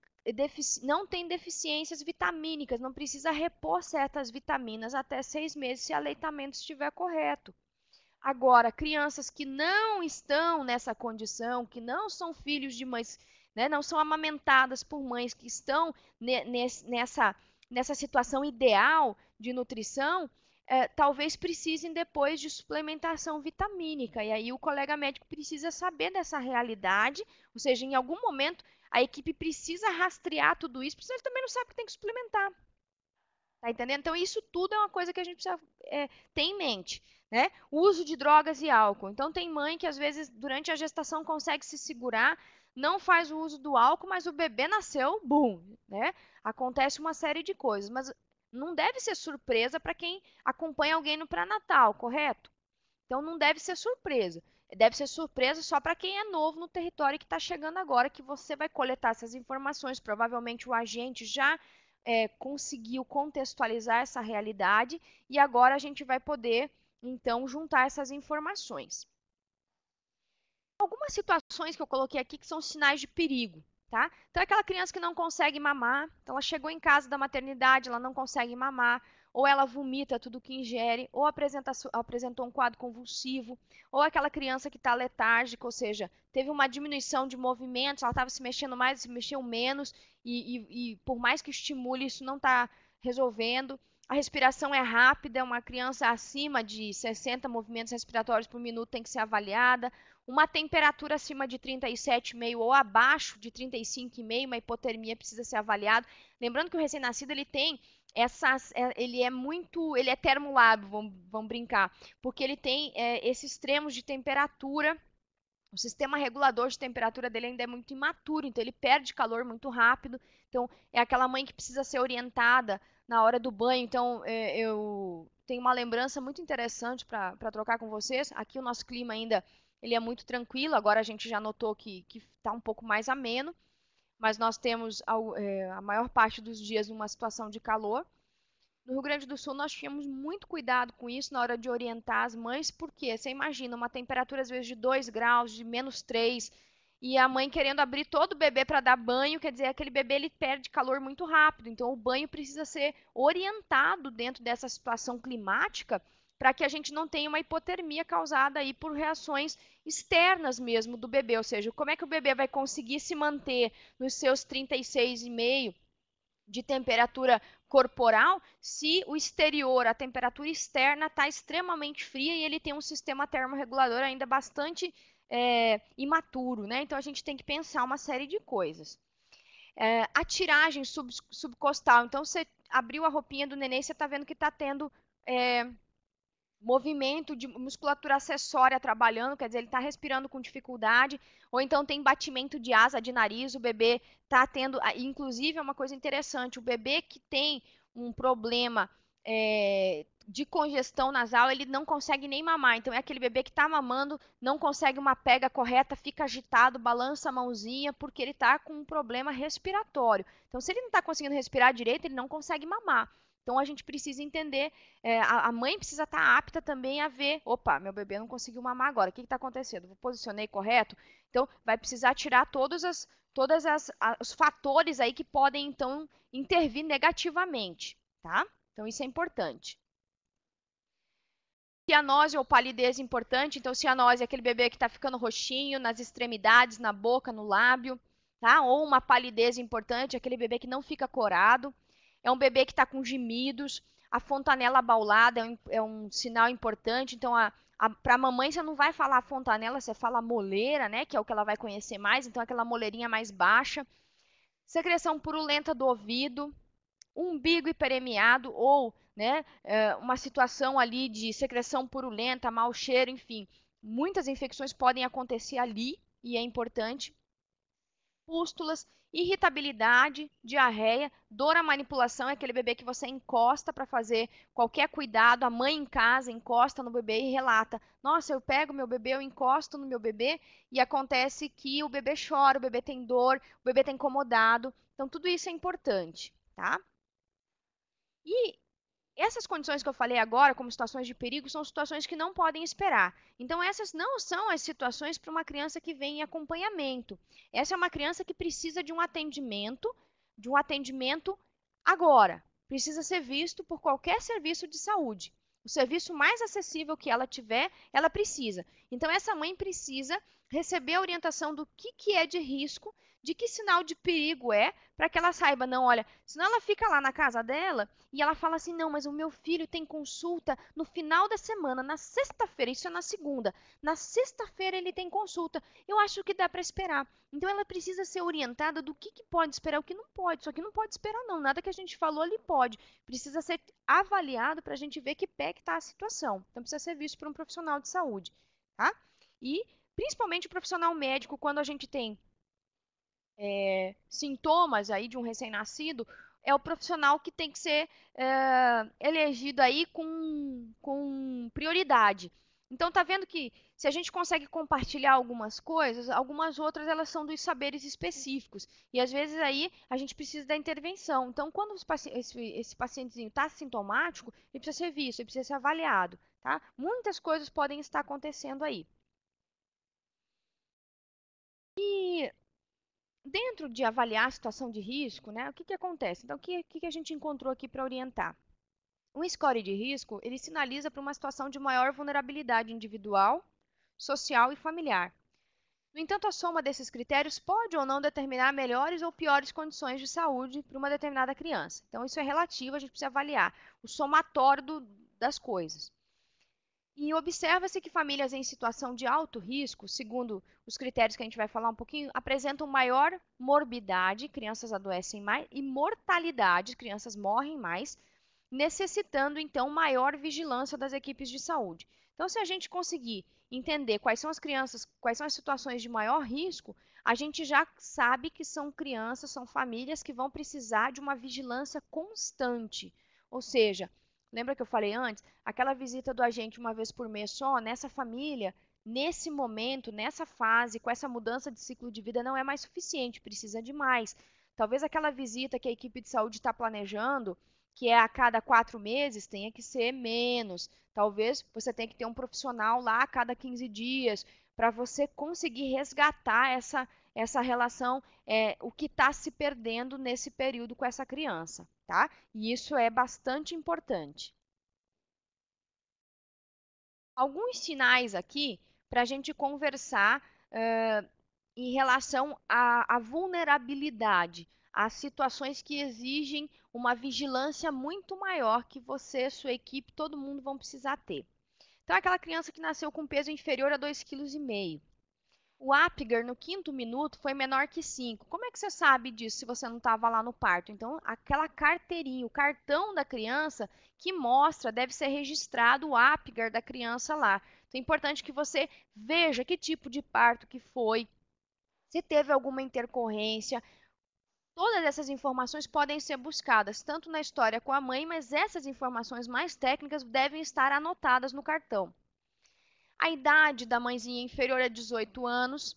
[SPEAKER 1] não tem deficiências vitamínicas, não precisa repor certas vitaminas até seis meses se o aleitamento estiver correto. Agora, crianças que não estão nessa condição, que não são filhos de mães, né, não são amamentadas por mães que estão ne nessa, nessa situação ideal de nutrição, é, talvez precisem depois de suplementação vitamínica. E aí o colega médico precisa saber dessa realidade, ou seja, em algum momento a equipe precisa rastrear tudo isso, porque ele também não sabe o que tem que suplementar. Tá entendendo? Então, isso tudo é uma coisa que a gente precisa é, ter em mente. Né? uso de drogas e álcool. Então, tem mãe que, às vezes, durante a gestação consegue se segurar, não faz o uso do álcool, mas o bebê nasceu, bum! Né? Acontece uma série de coisas. Mas não deve ser surpresa para quem acompanha alguém no pré-natal, correto? Então, não deve ser surpresa deve ser surpresa só para quem é novo no território e que está chegando agora, que você vai coletar essas informações. Provavelmente o agente já é, conseguiu contextualizar essa realidade e agora a gente vai poder, então, juntar essas informações. Algumas situações que eu coloquei aqui que são sinais de perigo. Tá? Então, é aquela criança que não consegue mamar, então ela chegou em casa da maternidade, ela não consegue mamar, ou ela vomita tudo que ingere, ou apresenta, apresentou um quadro convulsivo, ou aquela criança que está letárgica, ou seja, teve uma diminuição de movimentos, ela estava se mexendo mais, se mexeu menos, e, e, e por mais que estimule, isso não está resolvendo a respiração é rápida, uma criança acima de 60 movimentos respiratórios por minuto tem que ser avaliada, uma temperatura acima de 37,5 ou abaixo de 35,5, uma hipotermia precisa ser avaliada. Lembrando que o recém-nascido ele tem essas, é, ele é muito, ele é termolábio, vamos, vamos brincar, porque ele tem é, esses extremos de temperatura o sistema regulador de temperatura dele ainda é muito imaturo, então ele perde calor muito rápido. Então, é aquela mãe que precisa ser orientada na hora do banho, então é, eu tenho uma lembrança muito interessante para trocar com vocês. Aqui o nosso clima ainda ele é muito tranquilo, agora a gente já notou que está um pouco mais ameno, mas nós temos é, a maior parte dos dias uma situação de calor. No Rio Grande do Sul, nós tínhamos muito cuidado com isso na hora de orientar as mães, porque você imagina uma temperatura às vezes de 2 graus, de menos 3 e a mãe querendo abrir todo o bebê para dar banho, quer dizer, aquele bebê ele perde calor muito rápido. Então o banho precisa ser orientado dentro dessa situação climática para que a gente não tenha uma hipotermia causada aí por reações externas mesmo do bebê, ou seja, como é que o bebê vai conseguir se manter nos seus 36,5 de temperatura corporal se o exterior, a temperatura externa está extremamente fria e ele tem um sistema termorregulador ainda bastante é, imaturo, né? Então a gente tem que pensar uma série de coisas. É, a tiragem sub, subcostal, então você abriu a roupinha do neném, você está vendo que está tendo é, movimento de musculatura acessória trabalhando, quer dizer, ele está respirando com dificuldade, ou então tem batimento de asa, de nariz, o bebê está tendo, inclusive é uma coisa interessante, o bebê que tem um problema é, de congestão nasal, ele não consegue nem mamar. Então, é aquele bebê que está mamando, não consegue uma pega correta, fica agitado, balança a mãozinha, porque ele está com um problema respiratório. Então, se ele não está conseguindo respirar direito, ele não consegue mamar. Então, a gente precisa entender, é, a mãe precisa estar tá apta também a ver: opa, meu bebê não conseguiu mamar agora, o que está acontecendo? Posicionei correto? Então, vai precisar tirar todos as, todas as, as, os fatores aí que podem, então, intervir negativamente, tá? Então, isso é importante. Cianose ou é palidez importante. Então, cianose é aquele bebê que está ficando roxinho nas extremidades, na boca, no lábio, tá? Ou uma palidez importante, aquele bebê que não fica corado. É um bebê que está com gemidos. A fontanela baulada é um, é um sinal importante. Então, a, para a mamãe você não vai falar fontanela, você fala moleira, né? Que é o que ela vai conhecer mais, então aquela moleirinha mais baixa. Secreção purulenta do ouvido, umbigo hiperemiado ou né, é, uma situação ali de secreção purulenta, mau cheiro, enfim. Muitas infecções podem acontecer ali e é importante. Pústulas, irritabilidade, diarreia, dor à manipulação é aquele bebê que você encosta para fazer qualquer cuidado, a mãe em casa encosta no bebê e relata: "Nossa, eu pego meu bebê, eu encosto no meu bebê e acontece que o bebê chora, o bebê tem dor, o bebê está incomodado". Então tudo isso é importante, tá? E essas condições que eu falei agora, como situações de perigo, são situações que não podem esperar. Então, essas não são as situações para uma criança que vem em acompanhamento. Essa é uma criança que precisa de um atendimento, de um atendimento agora. Precisa ser visto por qualquer serviço de saúde. O serviço mais acessível que ela tiver, ela precisa. Então, essa mãe precisa receber a orientação do que, que é de risco de que sinal de perigo é, para que ela saiba, não, olha, senão ela fica lá na casa dela e ela fala assim: não, mas o meu filho tem consulta no final da semana, na sexta-feira, isso é na segunda, na sexta-feira ele tem consulta, eu acho que dá para esperar. Então ela precisa ser orientada do que, que pode esperar, o que não pode, só que não pode esperar, não, nada que a gente falou ali pode, precisa ser avaliado para a gente ver que pé que está a situação. Então precisa ser visto por um profissional de saúde, tá? E principalmente o profissional médico, quando a gente tem é, sintomas aí de um recém-nascido, é o profissional que tem que ser é, elegido aí com, com prioridade. Então tá vendo que se a gente consegue compartilhar algumas coisas, algumas outras elas são dos saberes específicos. E às vezes aí a gente precisa da intervenção. Então, quando paci esse, esse pacientezinho está sintomático, ele precisa ser visto, ele precisa ser avaliado. Tá? Muitas coisas podem estar acontecendo aí. E dentro de avaliar a situação de risco, né, o que, que acontece? Então, o que, que a gente encontrou aqui para orientar? Um score de risco, ele sinaliza para uma situação de maior vulnerabilidade individual, social e familiar. No entanto, a soma desses critérios pode ou não determinar melhores ou piores condições de saúde para uma determinada criança. Então, isso é relativo, a gente precisa avaliar o somatório do, das coisas. E observa-se que famílias em situação de alto risco, segundo os critérios que a gente vai falar um pouquinho, apresentam maior morbidade, crianças adoecem mais, e mortalidade, crianças morrem mais, necessitando então maior vigilância das equipes de saúde. Então, se a gente conseguir entender quais são as crianças, quais são as situações de maior risco, a gente já sabe que são crianças, são famílias que vão precisar de uma vigilância constante. Ou seja, Lembra que eu falei antes? Aquela visita do agente uma vez por mês só, nessa família, nesse momento, nessa fase, com essa mudança de ciclo de vida, não é mais suficiente, precisa de mais. Talvez aquela visita que a equipe de saúde está planejando, que é a cada quatro meses, tenha que ser menos. Talvez você tenha que ter um profissional lá a cada 15 dias, para você conseguir resgatar essa essa relação, é, o que está se perdendo nesse período com essa criança, tá? E isso é bastante importante. Alguns sinais aqui para a gente conversar uh, em relação à, à vulnerabilidade, a situações que exigem uma vigilância muito maior que você, sua equipe, todo mundo vão precisar ter. Então, aquela criança que nasceu com peso inferior a 2,5 kg, o Apgar no quinto minuto foi menor que 5. Como é que você sabe disso se você não estava lá no parto? Então, aquela carteirinha, o cartão da criança que mostra, deve ser registrado o Apgar da criança lá. Então, é importante que você veja que tipo de parto que foi, se teve alguma intercorrência. Todas essas informações podem ser buscadas tanto na história com a mãe, mas essas informações mais técnicas devem estar anotadas no cartão. A idade da mãezinha é inferior a 18 anos.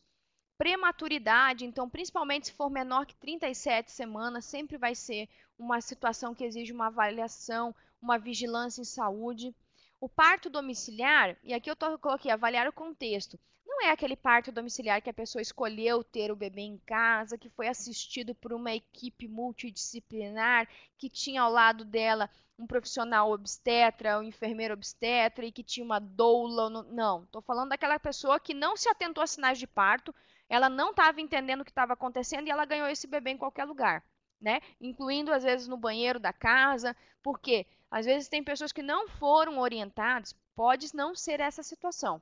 [SPEAKER 1] Prematuridade, então, principalmente se for menor que 37 semanas, sempre vai ser uma situação que exige uma avaliação, uma vigilância em saúde. O parto domiciliar, e aqui eu coloquei avaliar o contexto, não é aquele parto domiciliar que a pessoa escolheu ter o bebê em casa, que foi assistido por uma equipe multidisciplinar, que tinha ao lado dela um profissional obstetra, um enfermeiro obstetra e que tinha uma doula. Não, estou falando daquela pessoa que não se atentou a sinais de parto, ela não estava entendendo o que estava acontecendo e ela ganhou esse bebê em qualquer lugar. Né? Incluindo às vezes no banheiro da casa, porque às vezes tem pessoas que não foram orientadas, pode não ser essa situação,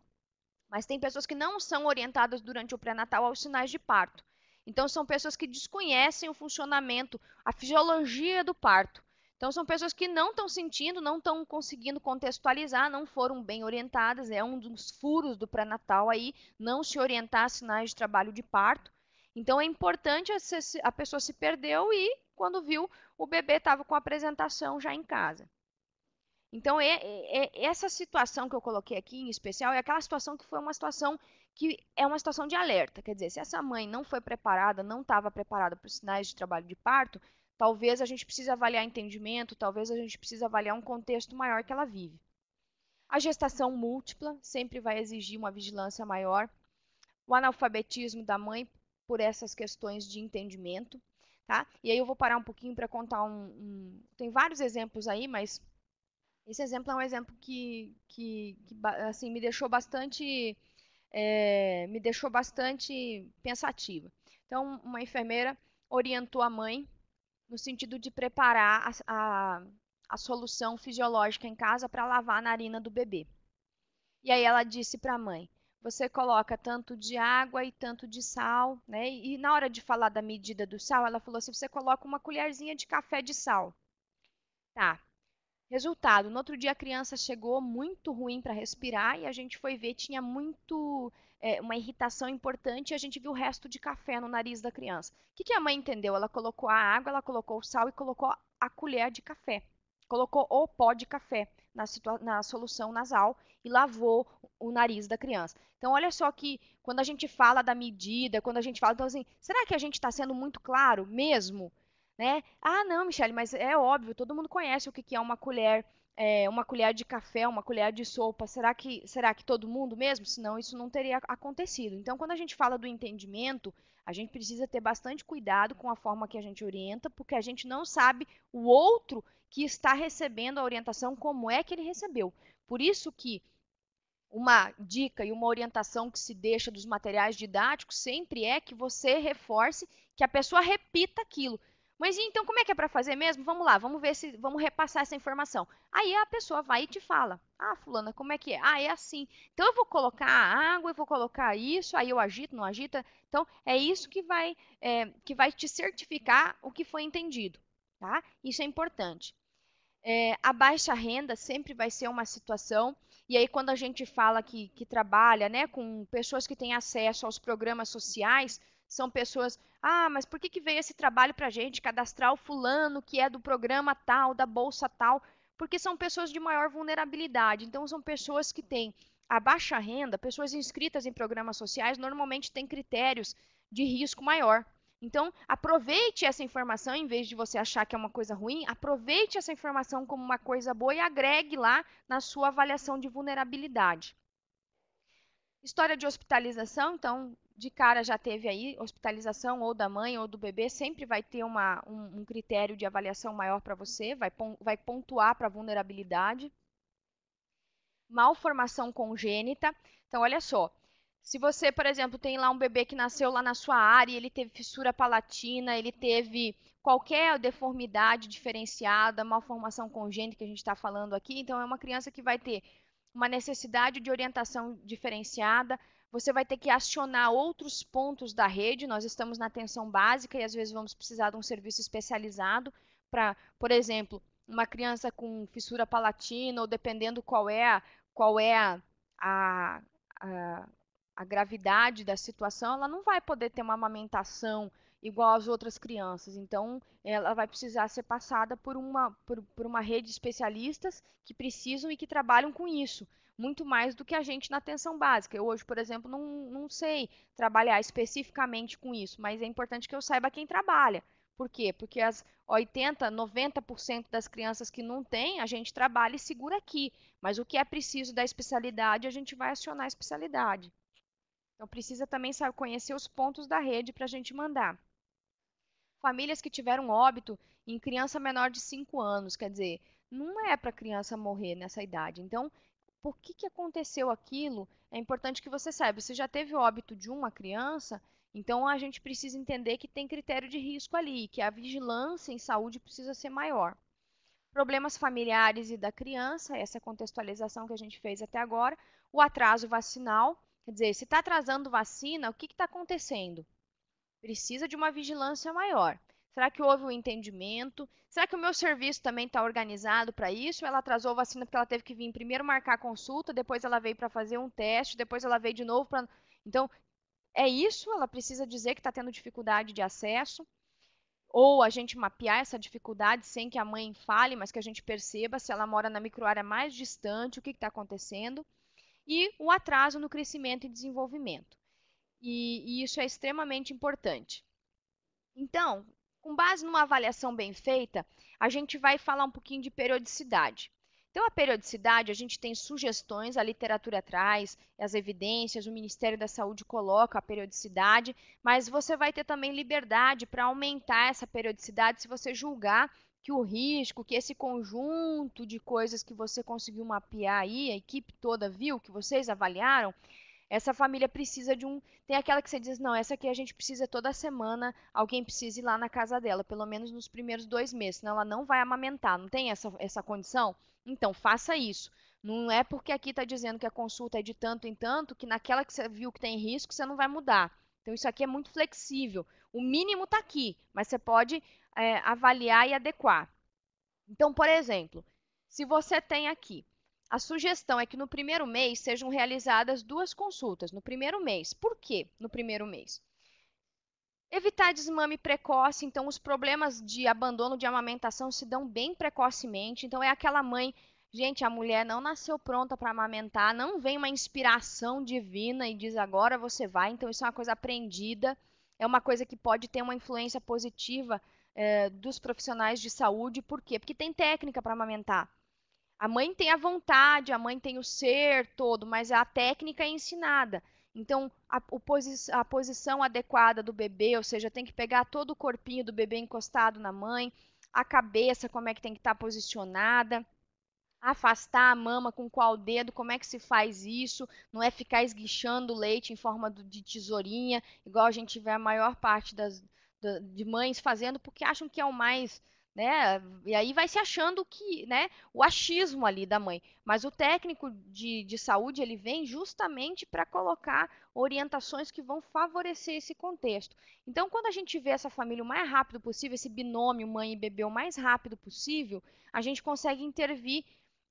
[SPEAKER 1] mas tem pessoas que não são orientadas durante o pré-natal aos sinais de parto. Então, são pessoas que desconhecem o funcionamento, a fisiologia do parto. Então, são pessoas que não estão sentindo, não estão conseguindo contextualizar, não foram bem orientadas. É um dos furos do pré-natal aí, não se orientar a sinais de trabalho de parto. Então, é importante, a pessoa se perdeu e, quando viu, o bebê estava com a apresentação já em casa. Então, é, é, é, essa situação que eu coloquei aqui em especial é aquela situação que foi uma situação que é uma situação de alerta. Quer dizer, se essa mãe não foi preparada, não estava preparada para os sinais de trabalho de parto, talvez a gente precise avaliar entendimento, talvez a gente precise avaliar um contexto maior que ela vive. A gestação múltipla sempre vai exigir uma vigilância maior. O analfabetismo da mãe por essas questões de entendimento. Tá? E aí eu vou parar um pouquinho para contar um, um. Tem vários exemplos aí, mas esse exemplo é um exemplo que, que, que assim, me deixou bastante é, me deixou bastante pensativa. Então, uma enfermeira orientou a mãe no sentido de preparar a, a, a solução fisiológica em casa para lavar a narina do bebê. E aí ela disse para a mãe: você coloca tanto de água e tanto de sal, né? E, e na hora de falar da medida do sal, ela falou assim: você coloca uma colherzinha de café de sal. Tá. Resultado, no outro dia a criança chegou muito ruim para respirar e a gente foi ver, tinha muito é, uma irritação importante e a gente viu o resto de café no nariz da criança. O que, que a mãe entendeu? Ela colocou a água, ela colocou o sal e colocou a colher de café. Colocou o pó de café na, na solução nasal e lavou o nariz da criança. Então, olha só que quando a gente fala da medida, quando a gente fala, então assim, será que a gente está sendo muito claro mesmo? né? Ah, não, Michelle, mas é óbvio, todo mundo conhece o que, que é uma colher, é, uma colher de café, uma colher de sopa. Será que, será que todo mundo mesmo? Senão isso não teria acontecido. Então, quando a gente fala do entendimento, a gente precisa ter bastante cuidado com a forma que a gente orienta, porque a gente não sabe o outro que está recebendo a orientação, como é que ele recebeu. Por isso que uma dica e uma orientação que se deixa dos materiais didáticos sempre é que você reforce, que a pessoa repita aquilo. Mas então como é que é para fazer mesmo? Vamos lá, vamos ver se vamos repassar essa informação. Aí a pessoa vai e te fala: "Ah, fulana, como é que é? Ah, é assim. Então eu vou colocar água, eu vou colocar isso, aí eu agito, não agita. Então é isso que vai é, que vai te certificar o que foi entendido, tá? Isso é importante. É, a baixa renda sempre vai ser uma situação, e aí quando a gente fala que, que trabalha né, com pessoas que têm acesso aos programas sociais, são pessoas. Ah, mas por que, que veio esse trabalho para a gente cadastrar o fulano que é do programa tal, da bolsa tal? Porque são pessoas de maior vulnerabilidade. Então, são pessoas que têm a baixa renda, pessoas inscritas em programas sociais, normalmente têm critérios de risco maior. Então, aproveite essa informação, em vez de você achar que é uma coisa ruim, aproveite essa informação como uma coisa boa e agregue lá na sua avaliação de vulnerabilidade. História de hospitalização, então, de cara já teve aí hospitalização ou da mãe ou do bebê, sempre vai ter uma, um, um critério de avaliação maior para você, vai, vai pontuar para vulnerabilidade. Malformação congênita. Então, olha só, se você, por exemplo, tem lá um bebê que nasceu lá na sua área, ele teve fissura palatina, ele teve qualquer deformidade diferenciada, malformação congênita que a gente está falando aqui, então é uma criança que vai ter uma necessidade de orientação diferenciada, você vai ter que acionar outros pontos da rede. Nós estamos na atenção básica e às vezes vamos precisar de um serviço especializado para, por exemplo, uma criança com fissura palatina ou dependendo qual é a, qual é a, a, a, gravidade da situação, ela não vai poder ter uma amamentação igual às outras crianças. Então, ela vai precisar ser passada por uma, por, por uma rede de especialistas que precisam e que trabalham com isso muito mais do que a gente na atenção básica. Eu hoje, por exemplo, não, não sei trabalhar especificamente com isso, mas é importante que eu saiba quem trabalha. Por quê? Porque as 80, 90% das crianças que não tem, a gente trabalha e segura aqui. Mas o que é preciso da especialidade, a gente vai acionar a especialidade. Então precisa também saber conhecer os pontos da rede para a gente mandar. Famílias que tiveram óbito em criança menor de 5 anos, quer dizer, não é para criança morrer nessa idade. Então, por que, que aconteceu aquilo, é importante que você saiba. Você já teve o óbito de uma criança, então a gente precisa entender que tem critério de risco ali, que a vigilância em saúde precisa ser maior. Problemas familiares e da criança, essa contextualização que a gente fez até agora, o atraso vacinal, quer dizer, se está atrasando vacina, o que está acontecendo? Precisa de uma vigilância maior. Será que houve um entendimento? Será que o meu serviço também está organizado para isso? Ela atrasou a vacina porque ela teve que vir primeiro marcar a consulta, depois ela veio para fazer um teste, depois ela veio de novo para. Então, é isso, ela precisa dizer que está tendo dificuldade de acesso. Ou a gente mapear essa dificuldade sem que a mãe fale, mas que a gente perceba se ela mora na microárea mais distante, o que está acontecendo. E o atraso no crescimento e desenvolvimento. e, e isso é extremamente importante. Então, com base numa avaliação bem feita, a gente vai falar um pouquinho de periodicidade. Então, a periodicidade, a gente tem sugestões, a literatura traz, as evidências, o Ministério da Saúde coloca a periodicidade, mas você vai ter também liberdade para aumentar essa periodicidade se você julgar que o risco, que esse conjunto de coisas que você conseguiu mapear aí, a equipe toda viu, que vocês avaliaram, essa família precisa de um. Tem aquela que você diz, não, essa aqui a gente precisa toda semana, alguém precisa ir lá na casa dela, pelo menos nos primeiros dois meses, senão ela não vai amamentar. Não tem essa, essa condição? Então, faça isso. Não é porque aqui está dizendo que a consulta é de tanto em tanto que naquela que você viu que tem risco, você não vai mudar. Então, isso aqui é muito flexível. O mínimo está aqui, mas você pode é, avaliar e adequar. Então, por exemplo, se você tem aqui a sugestão é que no primeiro mês sejam realizadas duas consultas, no primeiro mês. Por quê no primeiro mês? Evitar desmame precoce, então os problemas de abandono de amamentação se dão bem precocemente, então é aquela mãe, gente, a mulher não nasceu pronta para amamentar, não vem uma inspiração divina e diz agora você vai, então isso é uma coisa aprendida, é uma coisa que pode ter uma influência positiva eh, dos profissionais de saúde, por quê? Porque tem técnica para amamentar a mãe tem a vontade, a mãe tem o ser todo, mas a técnica é ensinada. Então, a, posi a posição adequada do bebê, ou seja, tem que pegar todo o corpinho do bebê encostado na mãe, a cabeça, como é que tem que estar tá posicionada afastar a mama com qual dedo, como é que se faz isso, não é ficar esguichando o leite em forma de tesourinha, igual a gente vê a maior parte das, de mães fazendo, porque acham que é o mais né? E aí vai se achando que, né, o achismo ali da mãe. Mas o técnico de, de saúde, ele vem justamente para colocar orientações que vão favorecer esse contexto. Então, quando a gente vê essa família o mais rápido possível, esse binômio mãe e bebê o mais rápido possível, a gente consegue intervir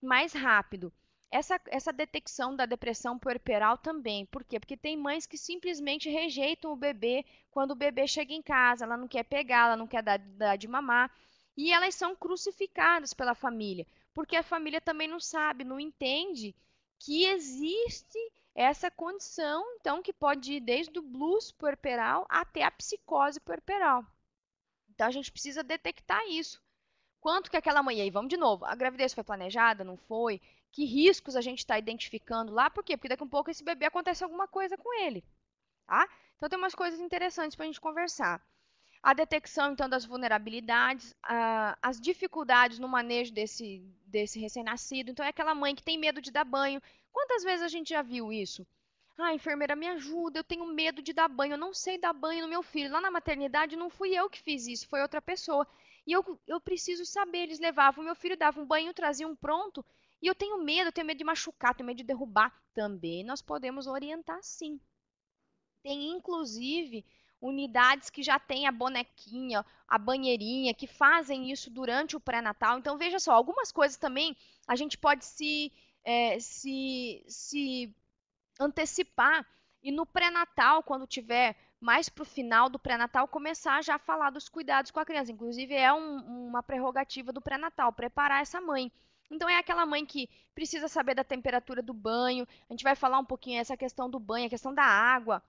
[SPEAKER 1] mais rápido. Essa, essa detecção da depressão puerperal também. Por quê? Porque tem mães que simplesmente rejeitam o bebê quando o bebê chega em casa, ela não quer pegar, ela não quer dar, dar de mamar. E elas são crucificadas pela família, porque a família também não sabe, não entende que existe essa condição, então, que pode ir desde o blues puerperal até a psicose puerperal. Então, a gente precisa detectar isso. Quanto que aquela mãe, e aí vamos de novo, a gravidez foi planejada, não foi? Que riscos a gente está identificando lá? Por quê? Porque daqui a um pouco esse bebê acontece alguma coisa com ele, tá? Então, tem umas coisas interessantes para a gente conversar a detecção, então, das vulnerabilidades, a, as dificuldades no manejo desse, desse recém-nascido. Então, é aquela mãe que tem medo de dar banho. Quantas vezes a gente já viu isso? Ah, enfermeira, me ajuda, eu tenho medo de dar banho, eu não sei dar banho no meu filho. Lá na maternidade não fui eu que fiz isso, foi outra pessoa. E eu, eu preciso saber, eles levavam, meu filho dava um banho, trazia um pronto, e eu tenho medo, eu tenho medo de machucar, tenho medo de derrubar. Também nós podemos orientar sim. Tem, inclusive, unidades que já têm a bonequinha, a banheirinha, que fazem isso durante o pré-natal. Então, veja só, algumas coisas também a gente pode se, é, se, se antecipar e no pré-natal, quando tiver mais para o final do pré-natal, começar já a falar dos cuidados com a criança. Inclusive, é um, uma prerrogativa do pré-natal, preparar essa mãe. Então, é aquela mãe que precisa saber da temperatura do banho, a gente vai falar um pouquinho essa questão do banho, a questão da água,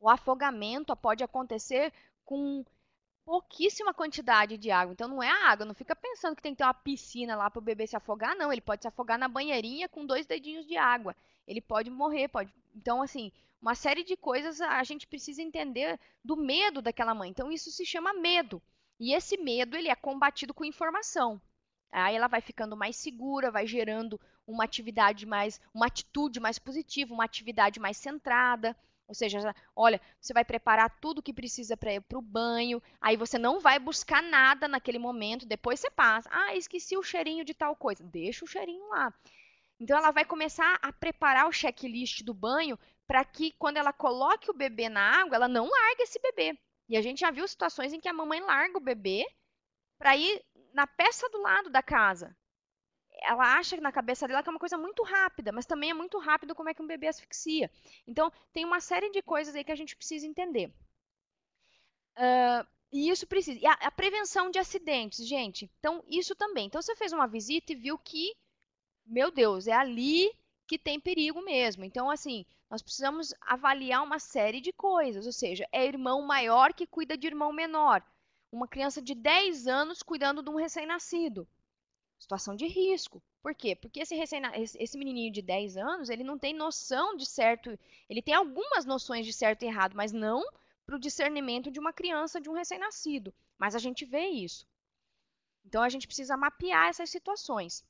[SPEAKER 1] o afogamento pode acontecer com pouquíssima quantidade de água. Então não é a água, não fica pensando que tem que ter uma piscina lá para o bebê se afogar, não. Ele pode se afogar na banheirinha com dois dedinhos de água. Ele pode morrer, pode. Então assim, uma série de coisas a gente precisa entender do medo daquela mãe. Então isso se chama medo. E esse medo ele é combatido com informação. Aí ela vai ficando mais segura, vai gerando uma atividade mais, uma atitude mais positiva, uma atividade mais centrada. Ou seja, olha, você vai preparar tudo que precisa para o banho, aí você não vai buscar nada naquele momento, depois você passa. Ah, esqueci o cheirinho de tal coisa. Deixa o cheirinho lá. Então ela vai começar a preparar o checklist do banho para que quando ela coloque o bebê na água, ela não largue esse bebê. E a gente já viu situações em que a mamãe larga o bebê para ir na peça do lado da casa, ela acha na cabeça dela que é uma coisa muito rápida, mas também é muito rápido como é que um bebê asfixia. Então, tem uma série de coisas aí que a gente precisa entender. Uh, e isso precisa. E a, a, prevenção de acidentes, gente. Então, isso também. Então, você fez uma visita e viu que, meu Deus, é ali que tem perigo mesmo. Então, assim, nós precisamos avaliar uma série de coisas. Ou seja, é irmão maior que cuida de irmão menor. Uma criança de 10 anos cuidando de um recém-nascido situação de risco. Por quê? Porque esse, recém, esse menininho de 10 anos, ele não tem noção de certo, ele tem algumas noções de certo e errado, mas não para o discernimento de uma criança, de um recém-nascido. Mas a gente vê isso. Então a gente precisa mapear essas situações.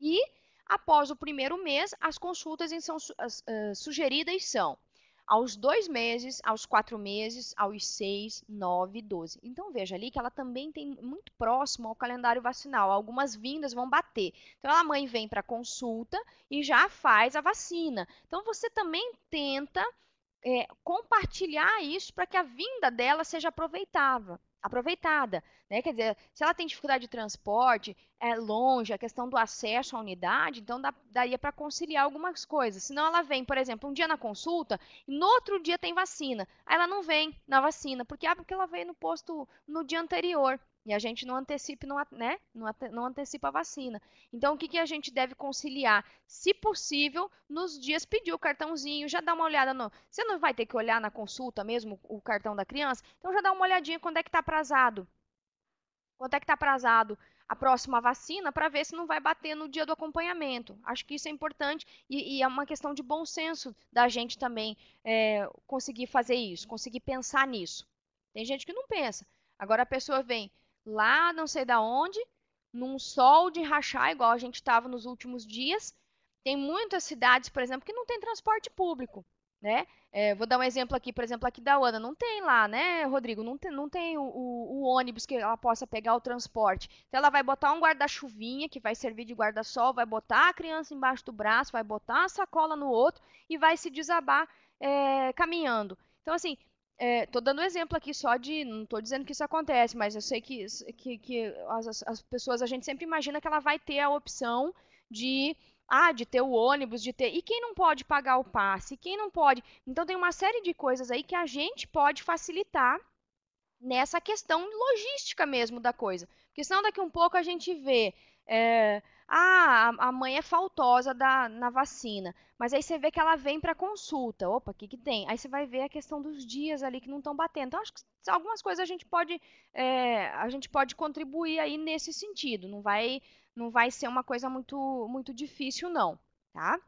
[SPEAKER 1] E após o primeiro mês, as consultas são, as, ah, sugeridas são aos dois meses, aos quatro meses, aos seis, nove, doze. Então veja ali que ela também tem muito próximo ao calendário vacinal. Algumas vindas vão bater. Então a mãe vem para consulta e já faz a vacina. Então você também tenta é, compartilhar isso para que a vinda dela seja aproveitável aproveitada, né? Quer dizer, se ela tem dificuldade de transporte, é longe, a questão do acesso à unidade, então dá, daria para conciliar algumas coisas. Senão ela vem, por exemplo, um dia na consulta e no outro dia tem vacina. Aí ela não vem na vacina, porque ah, porque ela veio no posto no dia anterior. E a gente não antecipa, não, né? não, não antecipa a vacina. Então, o que, que a gente deve conciliar? Se possível, nos dias pedir o cartãozinho, já dá uma olhada no. Você não vai ter que olhar na consulta mesmo o cartão da criança? Então já dá uma olhadinha quando é que está aprazado. quando é que está aprazado a próxima vacina para ver se não vai bater no dia do acompanhamento. Acho que isso é importante e, e é uma questão de bom senso da gente também é, conseguir fazer isso, conseguir pensar nisso. Tem gente que não pensa. Agora a pessoa vem, lá não sei da onde, num sol de rachar, igual a gente estava nos últimos dias. Tem muitas cidades, por exemplo, que não tem transporte público, né? É, vou dar um exemplo aqui, por exemplo, aqui da Ana, não tem lá, né, Rodrigo? Não tem, não tem o, o, o ônibus que ela possa pegar o transporte. Então ela vai botar um guarda-chuvinha que vai servir de guarda-sol, vai botar a criança embaixo do braço, vai botar a sacola no outro e vai se desabar é, caminhando. Então assim, é, tô dando um exemplo aqui só de. Não tô dizendo que isso acontece, mas eu sei que, que, que as, as pessoas, a gente sempre imagina que ela vai ter a opção de ah, de ter o ônibus, de ter. E quem não pode pagar o passe? Quem não pode? Então tem uma série de coisas aí que a gente pode facilitar nessa questão logística mesmo da coisa. Porque senão daqui um pouco a gente vê é, ah, a mãe é faltosa da, na vacina. Mas aí você vê que ela vem para consulta. Opa, o que, que tem? Aí você vai ver a questão dos dias ali que não estão batendo. Então, acho que algumas coisas a gente pode, é, a gente pode contribuir aí nesse sentido. Não vai, não vai ser uma coisa muito, muito difícil, não, tá?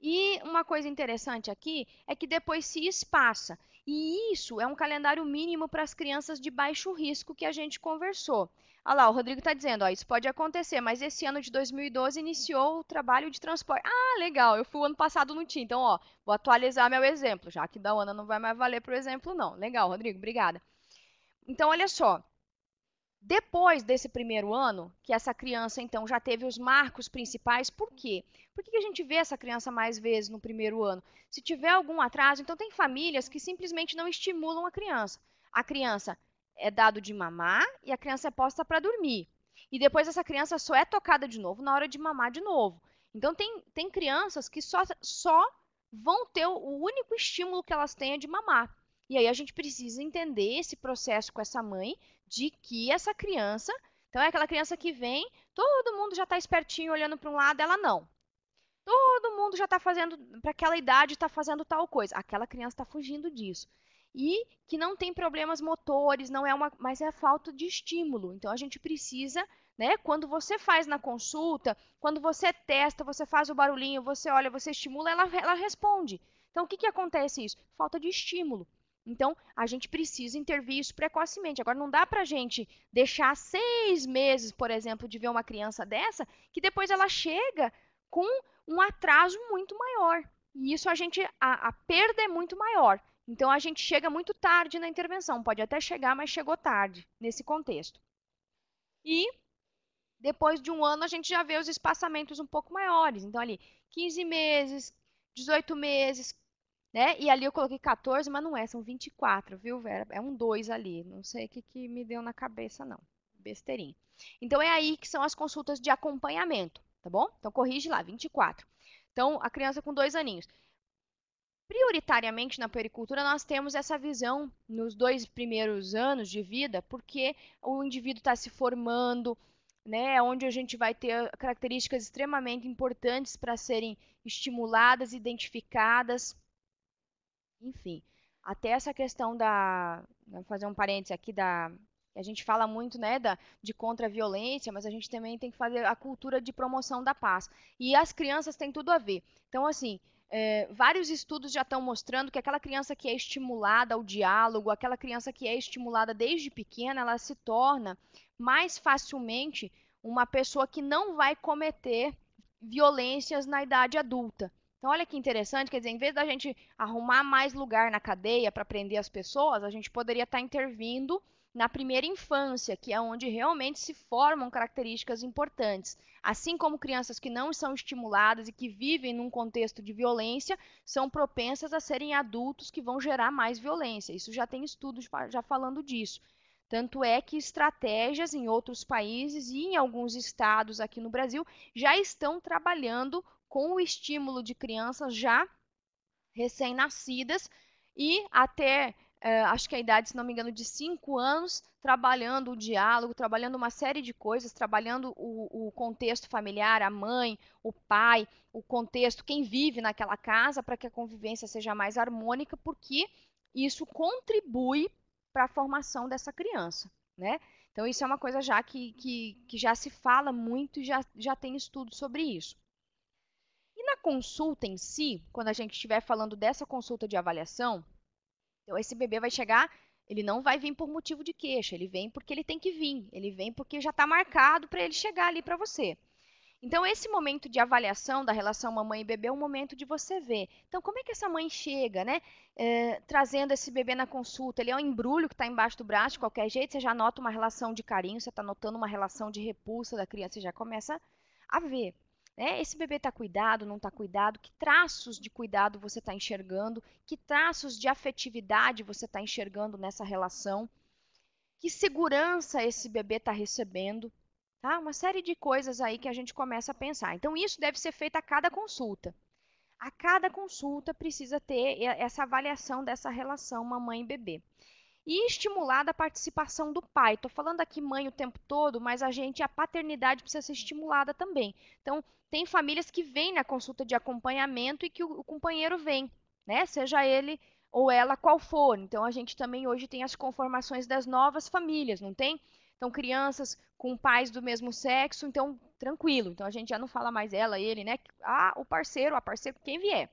[SPEAKER 1] E uma coisa interessante aqui é que depois se espaça. E isso é um calendário mínimo para as crianças de baixo risco que a gente conversou. Olha lá, o Rodrigo está dizendo, ó, isso pode acontecer, mas esse ano de 2012 iniciou o trabalho de transporte. Ah, legal, eu fui o ano passado no TIM, então, ó, vou atualizar meu exemplo, já que da Ana não vai mais valer para o exemplo, não. Legal, Rodrigo, obrigada. Então, olha só, depois desse primeiro ano, que essa criança, então, já teve os marcos principais, por quê? Por que a gente vê essa criança mais vezes no primeiro ano? Se tiver algum atraso, então tem famílias que simplesmente não estimulam a criança. A criança é dado de mamar e a criança é posta para dormir. E depois essa criança só é tocada de novo na hora de mamar de novo. Então tem, tem crianças que só, só vão ter o único estímulo que elas têm é de mamar. E aí a gente precisa entender esse processo com essa mãe de que essa criança, então é aquela criança que vem, todo mundo já está espertinho olhando para um lado, ela não. Todo mundo já está fazendo, para aquela idade está fazendo tal coisa. Aquela criança está fugindo disso e que não tem problemas motores, não é uma, mas é falta de estímulo. Então a gente precisa, né? Quando você faz na consulta, quando você testa, você faz o barulhinho, você olha, você estimula, ela, ela responde. Então o que, que acontece isso? Falta de estímulo. Então, a gente precisa intervir isso precocemente. Agora, não dá para a gente deixar seis meses, por exemplo, de ver uma criança dessa, que depois ela chega com um atraso muito maior. E isso a gente, a, a perda é muito maior. Então a gente chega muito tarde na intervenção, pode até chegar, mas chegou tarde nesse contexto. E depois de um ano a gente já vê os espaçamentos um pouco maiores. Então ali 15 meses, 18 meses, né? E ali eu coloquei 14, mas não é, são 24, viu, Vera? É um 2 ali, não sei o que, que me deu na cabeça não. Besteirinho. Então é aí que são as consultas de acompanhamento, tá bom? Então corrige lá, 24. Então a criança com dois aninhos. Prioritariamente na pericultura, nós temos essa visão nos dois primeiros anos de vida, porque o indivíduo está se formando, né, onde a gente vai ter características extremamente importantes para serem estimuladas, identificadas, enfim. Até essa questão da. Vou fazer um parênteses aqui da. A gente fala muito né, da, de contra-violência, mas a gente também tem que fazer a cultura de promoção da paz. E as crianças têm tudo a ver. Então, assim, é, vários estudos já estão mostrando que aquela criança que é estimulada ao diálogo, aquela criança que é estimulada desde pequena, ela se torna mais facilmente uma pessoa que não vai cometer violências na idade adulta. Então, olha que interessante, quer dizer, em vez da gente arrumar mais lugar na cadeia para prender as pessoas, a gente poderia estar tá intervindo na primeira infância, que é onde realmente se formam características importantes. Assim como crianças que não são estimuladas e que vivem num contexto de violência, são propensas a serem adultos que vão gerar mais violência. Isso já tem estudos já falando disso. Tanto é que estratégias em outros países e em alguns estados aqui no Brasil já estão trabalhando com o estímulo de crianças já recém-nascidas e até Uh, acho que a idade, se não me engano, de cinco anos, trabalhando o diálogo, trabalhando uma série de coisas, trabalhando o, o, contexto familiar, a mãe, o pai, o contexto, quem vive naquela casa, para que a convivência seja mais harmônica, porque isso contribui para a formação dessa criança, né? Então, isso é uma coisa já que, que, que já se fala muito e já, já tem estudo sobre isso. E na consulta em si, quando a gente estiver falando dessa consulta de avaliação, então, esse bebê vai chegar, ele não vai vir por motivo de queixa, ele vem porque ele tem que vir, ele vem porque já está marcado para ele chegar ali para você. Então, esse momento de avaliação da relação mamãe e bebê é um momento de você ver. Então, como é que essa mãe chega, né? É, trazendo esse bebê na consulta. Ele é um embrulho que está embaixo do braço, de qualquer jeito, você já nota uma relação de carinho, você está notando uma relação de repulsa da criança, você já começa a ver. Né? Esse bebê está cuidado, não está cuidado? Que traços de cuidado você está enxergando? Que traços de afetividade você está enxergando nessa relação? Que segurança esse bebê está recebendo? Tá? Uma série de coisas aí que a gente começa a pensar. Então, isso deve ser feito a cada consulta. A cada consulta precisa ter essa avaliação dessa relação mamãe e bebê e estimulada a participação do pai. Estou falando aqui mãe o tempo todo, mas a gente, a paternidade precisa ser estimulada também. Então, tem famílias que vêm na consulta de acompanhamento e que o, o companheiro vem, né? Seja ele ou ela qual for. Então, a gente também hoje tem as conformações das novas famílias, não tem? Então, crianças com pais do mesmo sexo, então, tranquilo. Então, a gente já não fala mais ela, ele, né? Ah, o parceiro, a parceira, quem vier.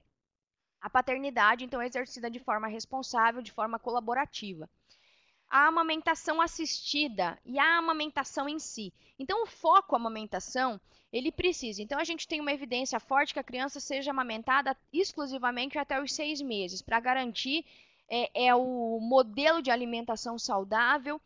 [SPEAKER 1] A paternidade, então, é exercida de forma responsável, de forma colaborativa a amamentação assistida e a amamentação em si. Então, o foco amamentação, ele precisa. Então, a gente tem uma evidência forte que a criança seja amamentada exclusivamente até os seis meses, para garantir é, é, o modelo de alimentação saudável,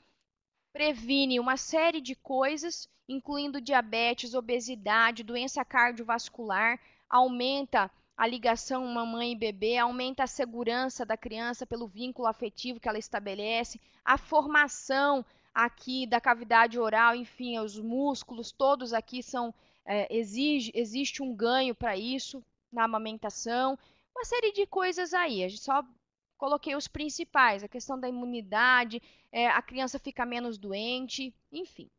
[SPEAKER 1] previne uma série de coisas, incluindo diabetes, obesidade, doença cardiovascular, aumenta a ligação mamãe e bebê, aumenta a segurança da criança pelo vínculo afetivo que ela estabelece, a formação aqui da cavidade oral, enfim, os músculos, todos aqui são é, exige, existe um ganho para isso na amamentação, uma série de coisas aí. A gente só coloquei os principais, a questão da imunidade, é, a criança fica menos doente, enfim.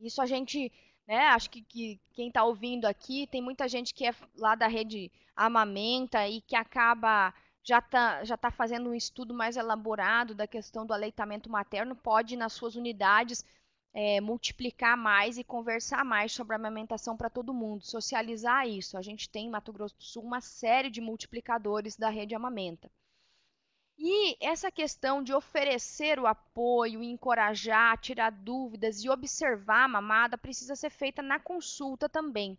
[SPEAKER 1] Isso a gente né? Acho que, que quem está ouvindo aqui tem muita gente que é lá da rede amamenta e que acaba já está já tá fazendo um estudo mais elaborado da questão do aleitamento materno, pode nas suas unidades é, multiplicar mais e conversar mais sobre a amamentação para todo mundo, socializar isso. A gente tem em Mato Grosso do Sul uma série de multiplicadores da rede amamenta. E essa questão de oferecer o apoio, encorajar, tirar dúvidas e observar a mamada precisa ser feita na consulta também.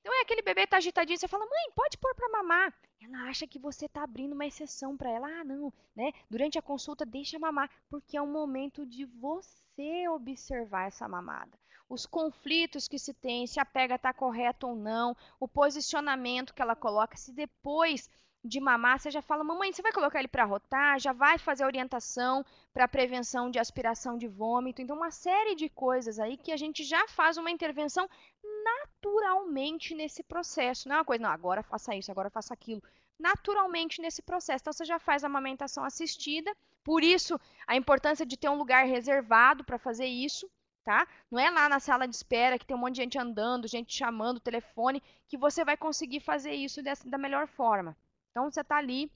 [SPEAKER 1] Então é aquele bebê tá agitadinho, você fala: "Mãe, pode pôr para mamar". Ela acha que você tá abrindo uma exceção para ela. Ah, não, né? Durante a consulta deixa mamar, porque é um momento de você observar essa mamada. Os conflitos que se tem, se a pega tá correta ou não, o posicionamento que ela coloca, se depois de mamar, você já fala, mamãe, você vai colocar ele para rotar, já vai fazer orientação para prevenção de aspiração de vômito. Então, uma série de coisas aí que a gente já faz uma intervenção naturalmente nesse processo. Não é uma coisa, não, agora faça isso, agora faça aquilo. Naturalmente nesse processo. Então, você já faz a amamentação assistida, por isso a importância de ter um lugar reservado para fazer isso. Tá? Não é lá na sala de espera que tem um monte de gente andando, gente chamando o telefone, que você vai conseguir fazer isso dessa, da melhor forma. Então você está ali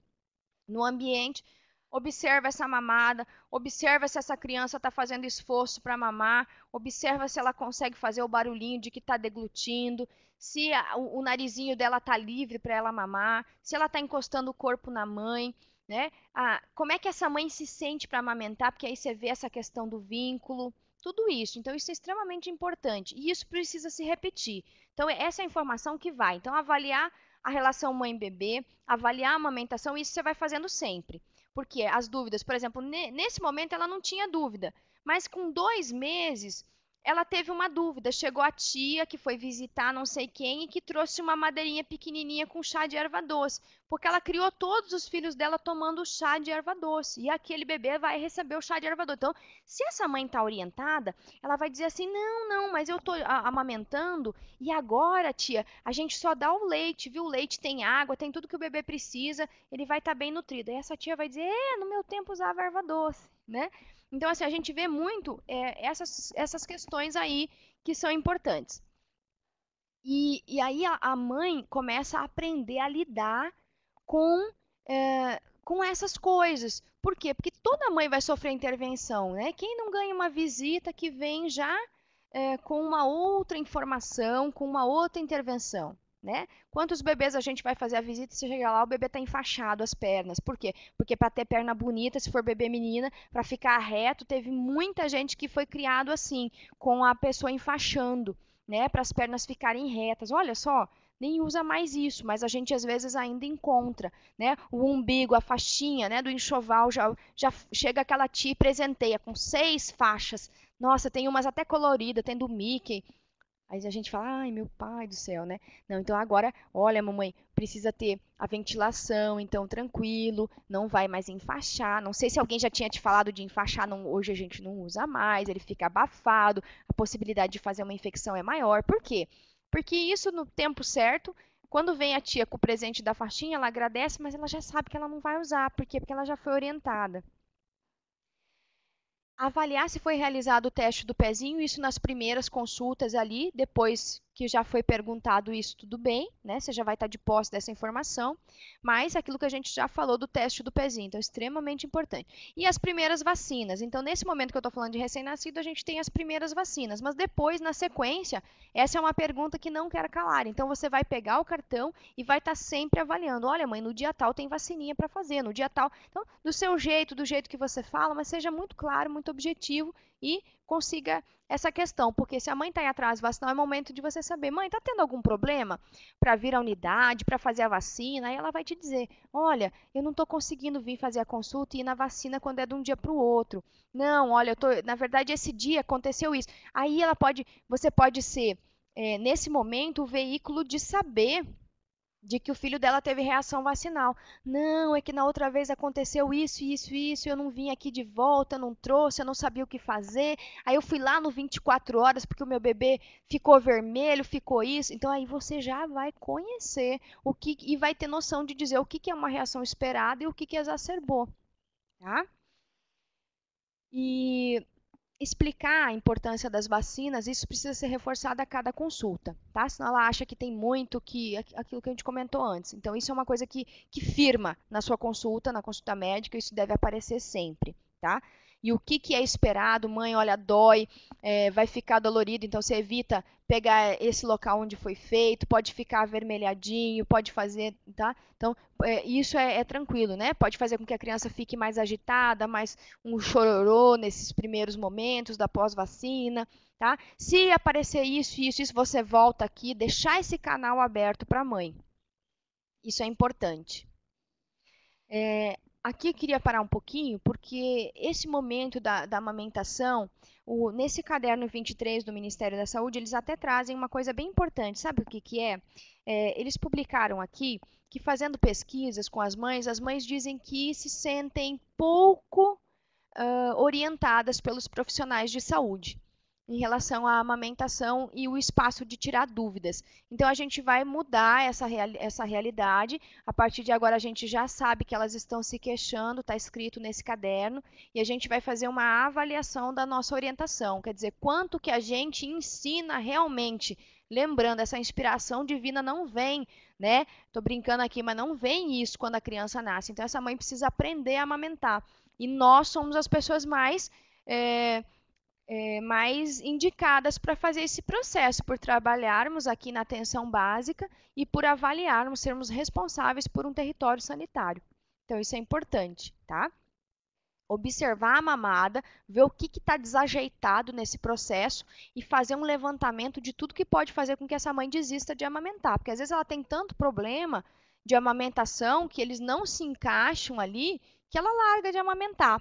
[SPEAKER 1] no ambiente, observa essa mamada, observa se essa criança está fazendo esforço para mamar, observa se ela consegue fazer o barulhinho de que está deglutindo, se a, o, o, narizinho dela está livre para ela mamar, se ela está encostando o corpo na mãe, né? Ah, como é que essa mãe se sente para amamentar? Porque aí você vê essa questão do vínculo, tudo isso. Então isso é extremamente importante e isso precisa se repetir. Então é essa é a informação que vai. Então avaliar a relação mãe-bebê, avaliar a amamentação, isso você vai fazendo sempre. Porque as dúvidas, por exemplo, nesse momento ela não tinha dúvida, mas com dois meses ela teve uma dúvida. Chegou a tia que foi visitar não sei quem e que trouxe uma madeirinha pequenininha com chá de erva doce, porque ela criou todos os filhos dela tomando chá de erva doce. E aquele bebê vai receber o chá de erva doce. Então, se essa mãe está orientada, ela vai dizer assim: não, não, mas eu estou amamentando e agora, tia, a gente só dá o leite, viu? O leite tem água, tem tudo que o bebê precisa, ele vai estar tá bem nutrido. E essa tia vai dizer: é, no meu tempo usava erva doce, né? Então, assim, a gente vê muito é, essas, essas questões aí que são importantes. E, e aí a, a mãe começa a aprender a lidar com, é, com essas coisas. Por quê? Porque toda mãe vai sofrer intervenção, né? Quem não ganha uma visita que vem já é, com uma outra informação, com uma outra intervenção. Né? Quantos bebês a gente vai fazer a visita e se chegar lá o bebê está enfaixado as pernas? Por quê? Porque para ter perna bonita, se for bebê menina, para ficar reto, teve muita gente que foi criado assim, com a pessoa enfaixando, né? Para as pernas ficarem retas. Olha só, nem usa mais isso, mas a gente às vezes ainda encontra, né? O umbigo, a faixinha, né? Do enxoval já, já chega aquela ti e presenteia com seis faixas. Nossa, tem umas até coloridas, tem do Mickey. Aí a gente fala, ai, meu pai do céu, né? Não, então agora, olha, mamãe, precisa ter a ventilação, então tranquilo, não vai mais enfaixar. Não sei se alguém já tinha te falado de enfaixar, não, hoje a gente não usa mais, ele fica abafado, a possibilidade de fazer uma infecção é maior. Por quê? Porque isso no tempo certo, quando vem a tia com o presente da faixinha, ela agradece, mas ela já sabe que ela não vai usar, por quê? Porque ela já foi orientada avaliar se foi realizado o teste do pezinho, isso nas primeiras consultas ali, depois que já foi perguntado isso, tudo bem, né? Você já vai estar de posse dessa informação, mas é aquilo que a gente já falou do teste do pezinho, então é extremamente importante. E as primeiras vacinas. Então, nesse momento que eu estou falando de recém-nascido, a gente tem as primeiras vacinas, mas depois, na sequência, essa é uma pergunta que não quer calar. Então, você vai pegar o cartão e vai estar tá sempre avaliando. Olha, mãe, no dia tal tem vacininha para fazer, no dia tal. Então, do seu jeito, do jeito que você fala, mas seja muito claro, muito objetivo e consiga essa questão, porque se a mãe está em atraso vacinal, é momento de você saber, mãe, está tendo algum problema para vir à unidade, para fazer a vacina? Aí ela vai te dizer, olha, eu não estou conseguindo vir fazer a consulta e ir na vacina quando é de um dia para o outro. Não, olha, eu tô, na verdade, esse dia aconteceu isso. Aí ela pode, você pode ser, é, nesse momento, o veículo de saber de que o filho dela teve reação vacinal. Não, é que na outra vez aconteceu isso, isso, isso, eu não vim aqui de volta, não trouxe, eu não sabia o que fazer. Aí eu fui lá no 24 horas porque o meu bebê ficou vermelho, ficou isso. Então aí você já vai conhecer o que e vai ter noção de dizer o que, que é uma reação esperada e o que, que exacerbou, tá? E explicar a importância das vacinas, isso precisa ser reforçado a cada consulta, tá? Senão ela acha que tem muito que aquilo que a gente comentou antes. Então, isso é uma coisa que, que firma na sua consulta, na consulta médica, isso deve aparecer sempre, tá? e o que, que é esperado. Mãe, olha, dói, é, vai ficar dolorido, então você evita pegar esse local onde foi feito, pode ficar avermelhadinho, pode fazer, tá? Então, é, isso é, é, tranquilo, né? Pode fazer com que a criança fique mais agitada, mais um chororô nesses primeiros momentos da pós-vacina, tá? Se aparecer isso, isso, isso, você volta aqui, deixar esse canal aberto para a mãe. Isso é importante. É, aqui eu queria parar um pouquinho, porque esse momento da, da amamentação, o, nesse caderno 23 do Ministério da Saúde, eles até trazem uma coisa bem importante. Sabe o que, que é? é? Eles publicaram aqui que, fazendo pesquisas com as mães, as mães dizem que se sentem pouco uh, orientadas pelos profissionais de saúde em relação à amamentação e o espaço de tirar dúvidas. Então a gente vai mudar essa, essa realidade. A partir de agora a gente já sabe que elas estão se queixando, está escrito nesse caderno, e a gente vai fazer uma avaliação da nossa orientação, quer dizer, quanto que a gente ensina realmente. Lembrando, essa inspiração divina não vem, né? Tô brincando aqui, mas não vem isso quando a criança nasce. Então essa mãe precisa aprender a amamentar. E nós somos as pessoas mais. É é, mais indicadas para fazer esse processo, por trabalharmos aqui na atenção básica e por avaliarmos, sermos responsáveis por um território sanitário. Então, isso é importante, tá? Observar a mamada, ver o que está desajeitado nesse processo e fazer um levantamento de tudo que pode fazer com que essa mãe desista de amamentar. Porque às vezes ela tem tanto problema de amamentação que eles não se encaixam ali que ela larga de amamentar.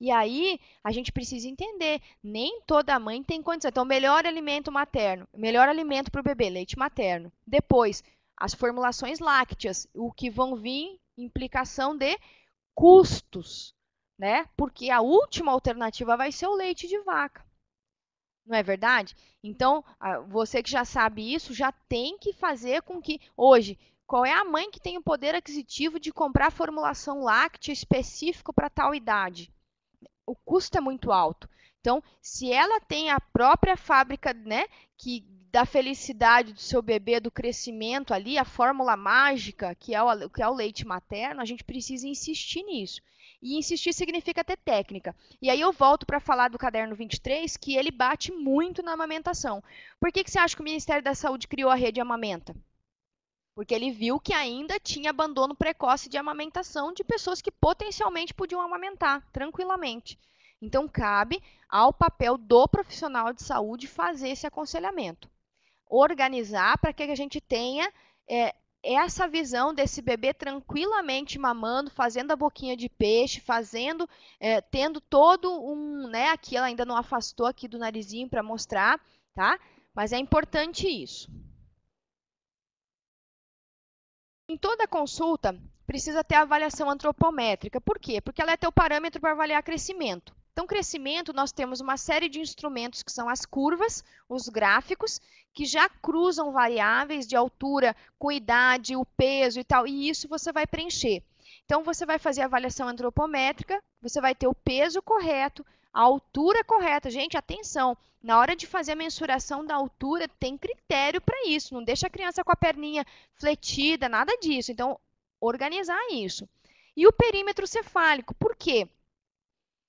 [SPEAKER 1] E aí, a gente precisa entender, nem toda mãe tem condição. Então, melhor alimento materno, melhor alimento para o bebê, leite materno. Depois, as formulações lácteas, o que vão vir implicação de custos, né? Porque a última alternativa vai ser o leite de vaca. Não é verdade? Então, você que já sabe isso, já tem que fazer com que hoje qual é a mãe que tem o poder aquisitivo de comprar formulação láctea específico para tal idade? o custo é muito alto. Então, se ela tem a própria fábrica, né, que da felicidade do seu bebê, do crescimento ali, a fórmula mágica, que é o, que é o leite materno, a gente precisa insistir nisso. E insistir significa ter técnica. E aí eu volto para falar do caderno 23, que ele bate muito na amamentação. Por que, que você acha que o Ministério da Saúde criou a rede Amamenta? porque ele viu que ainda tinha abandono precoce de amamentação de pessoas que potencialmente podiam amamentar tranquilamente. Então, cabe ao papel do profissional de saúde fazer esse aconselhamento, organizar para que a gente tenha é, essa visão desse bebê tranquilamente mamando, fazendo a boquinha de peixe, fazendo, é, tendo todo um, né? Aqui ela ainda não afastou aqui do narizinho para mostrar, tá? Mas é importante isso. Em toda consulta, precisa ter a avaliação antropométrica. Por quê? Porque ela é teu parâmetro para avaliar crescimento. Então, crescimento, nós temos uma série de instrumentos que são as curvas, os gráficos, que já cruzam variáveis de altura com idade, o peso e tal, e isso você vai preencher. Então, você vai fazer a avaliação antropométrica, você vai ter o peso correto, a altura correta. Gente, atenção, na hora de fazer a mensuração da altura, tem critério para isso. Não deixa a criança com a perninha fletida, nada disso. Então, organizar isso. E o perímetro cefálico, por quê?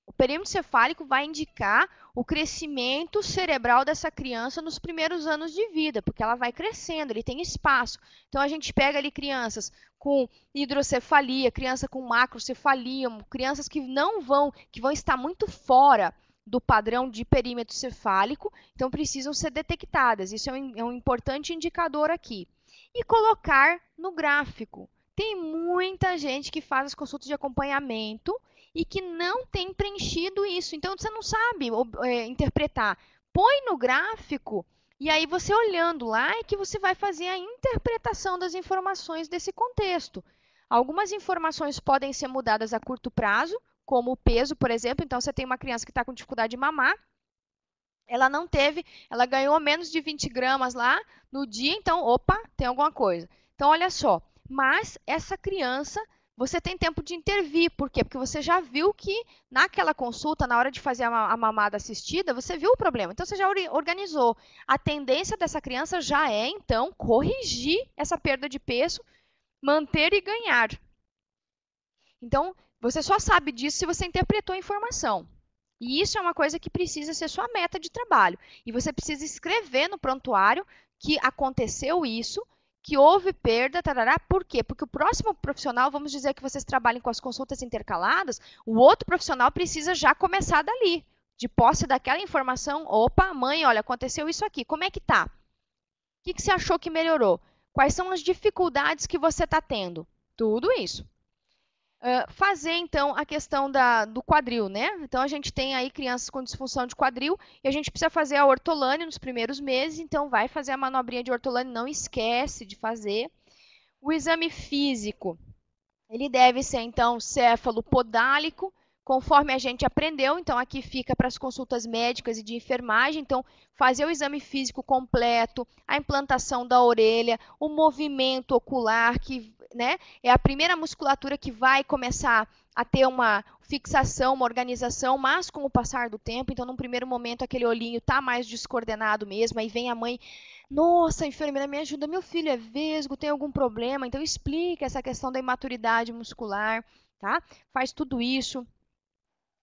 [SPEAKER 1] O perímetro cefálico vai indicar o crescimento cerebral dessa criança nos primeiros anos de vida, porque ela vai crescendo, ele tem espaço. Então a gente pega ali crianças com hidrocefalia, criança com macrocefalia, crianças que não vão, que vão estar muito fora do padrão de perímetro cefálico, então precisam ser detectadas. Isso é um, é um importante indicador aqui. E colocar no gráfico. Tem muita gente que faz as consultas de acompanhamento e que não tem preenchido isso. Então você não sabe é, interpretar. Põe no gráfico e aí você olhando lá é que você vai fazer a interpretação das informações desse contexto. Algumas informações podem ser mudadas a curto prazo, como o peso, por exemplo. Então você tem uma criança que está com dificuldade de mamar, ela não teve, ela ganhou menos de 20 gramas lá no dia, então, opa, tem alguma coisa. Então, olha só, mas essa criança você tem tempo de intervir. Por quê? Porque você já viu que naquela consulta, na hora de fazer a mamada assistida, você viu o problema. Então você já organizou. A tendência dessa criança já é, então, corrigir essa perda de peso, manter e ganhar. Então, você só sabe disso se você interpretou a informação. E isso é uma coisa que precisa ser sua meta de trabalho. E você precisa escrever no prontuário que aconteceu isso que houve perda, tarará, por quê? Porque o próximo profissional, vamos dizer que vocês trabalhem com as consultas intercaladas, o outro profissional precisa já começar dali, de posse daquela informação, opa, mãe, olha, aconteceu isso aqui, como é que tá? O que, que você achou que melhorou? Quais são as dificuldades que você está tendo? Tudo isso fazer então a questão da, do quadril, né? Então a gente tem aí crianças com disfunção de quadril e a gente precisa fazer a ortolane nos primeiros meses, então vai fazer a manobrinha de ortolane, não esquece de fazer. O exame físico, ele deve ser então céfalo podálico, conforme a gente aprendeu, então aqui fica para as consultas médicas e de enfermagem, então fazer o exame físico completo, a implantação da orelha, o movimento ocular que né? É a primeira musculatura que vai começar a ter uma fixação, uma organização, mas com o passar do tempo, então num primeiro momento aquele olhinho tá mais descoordenado mesmo, aí vem a mãe, nossa, enfermeira, me ajuda, meu filho é vesgo, tem algum problema? Então explica essa questão da imaturidade muscular, tá? Faz tudo isso,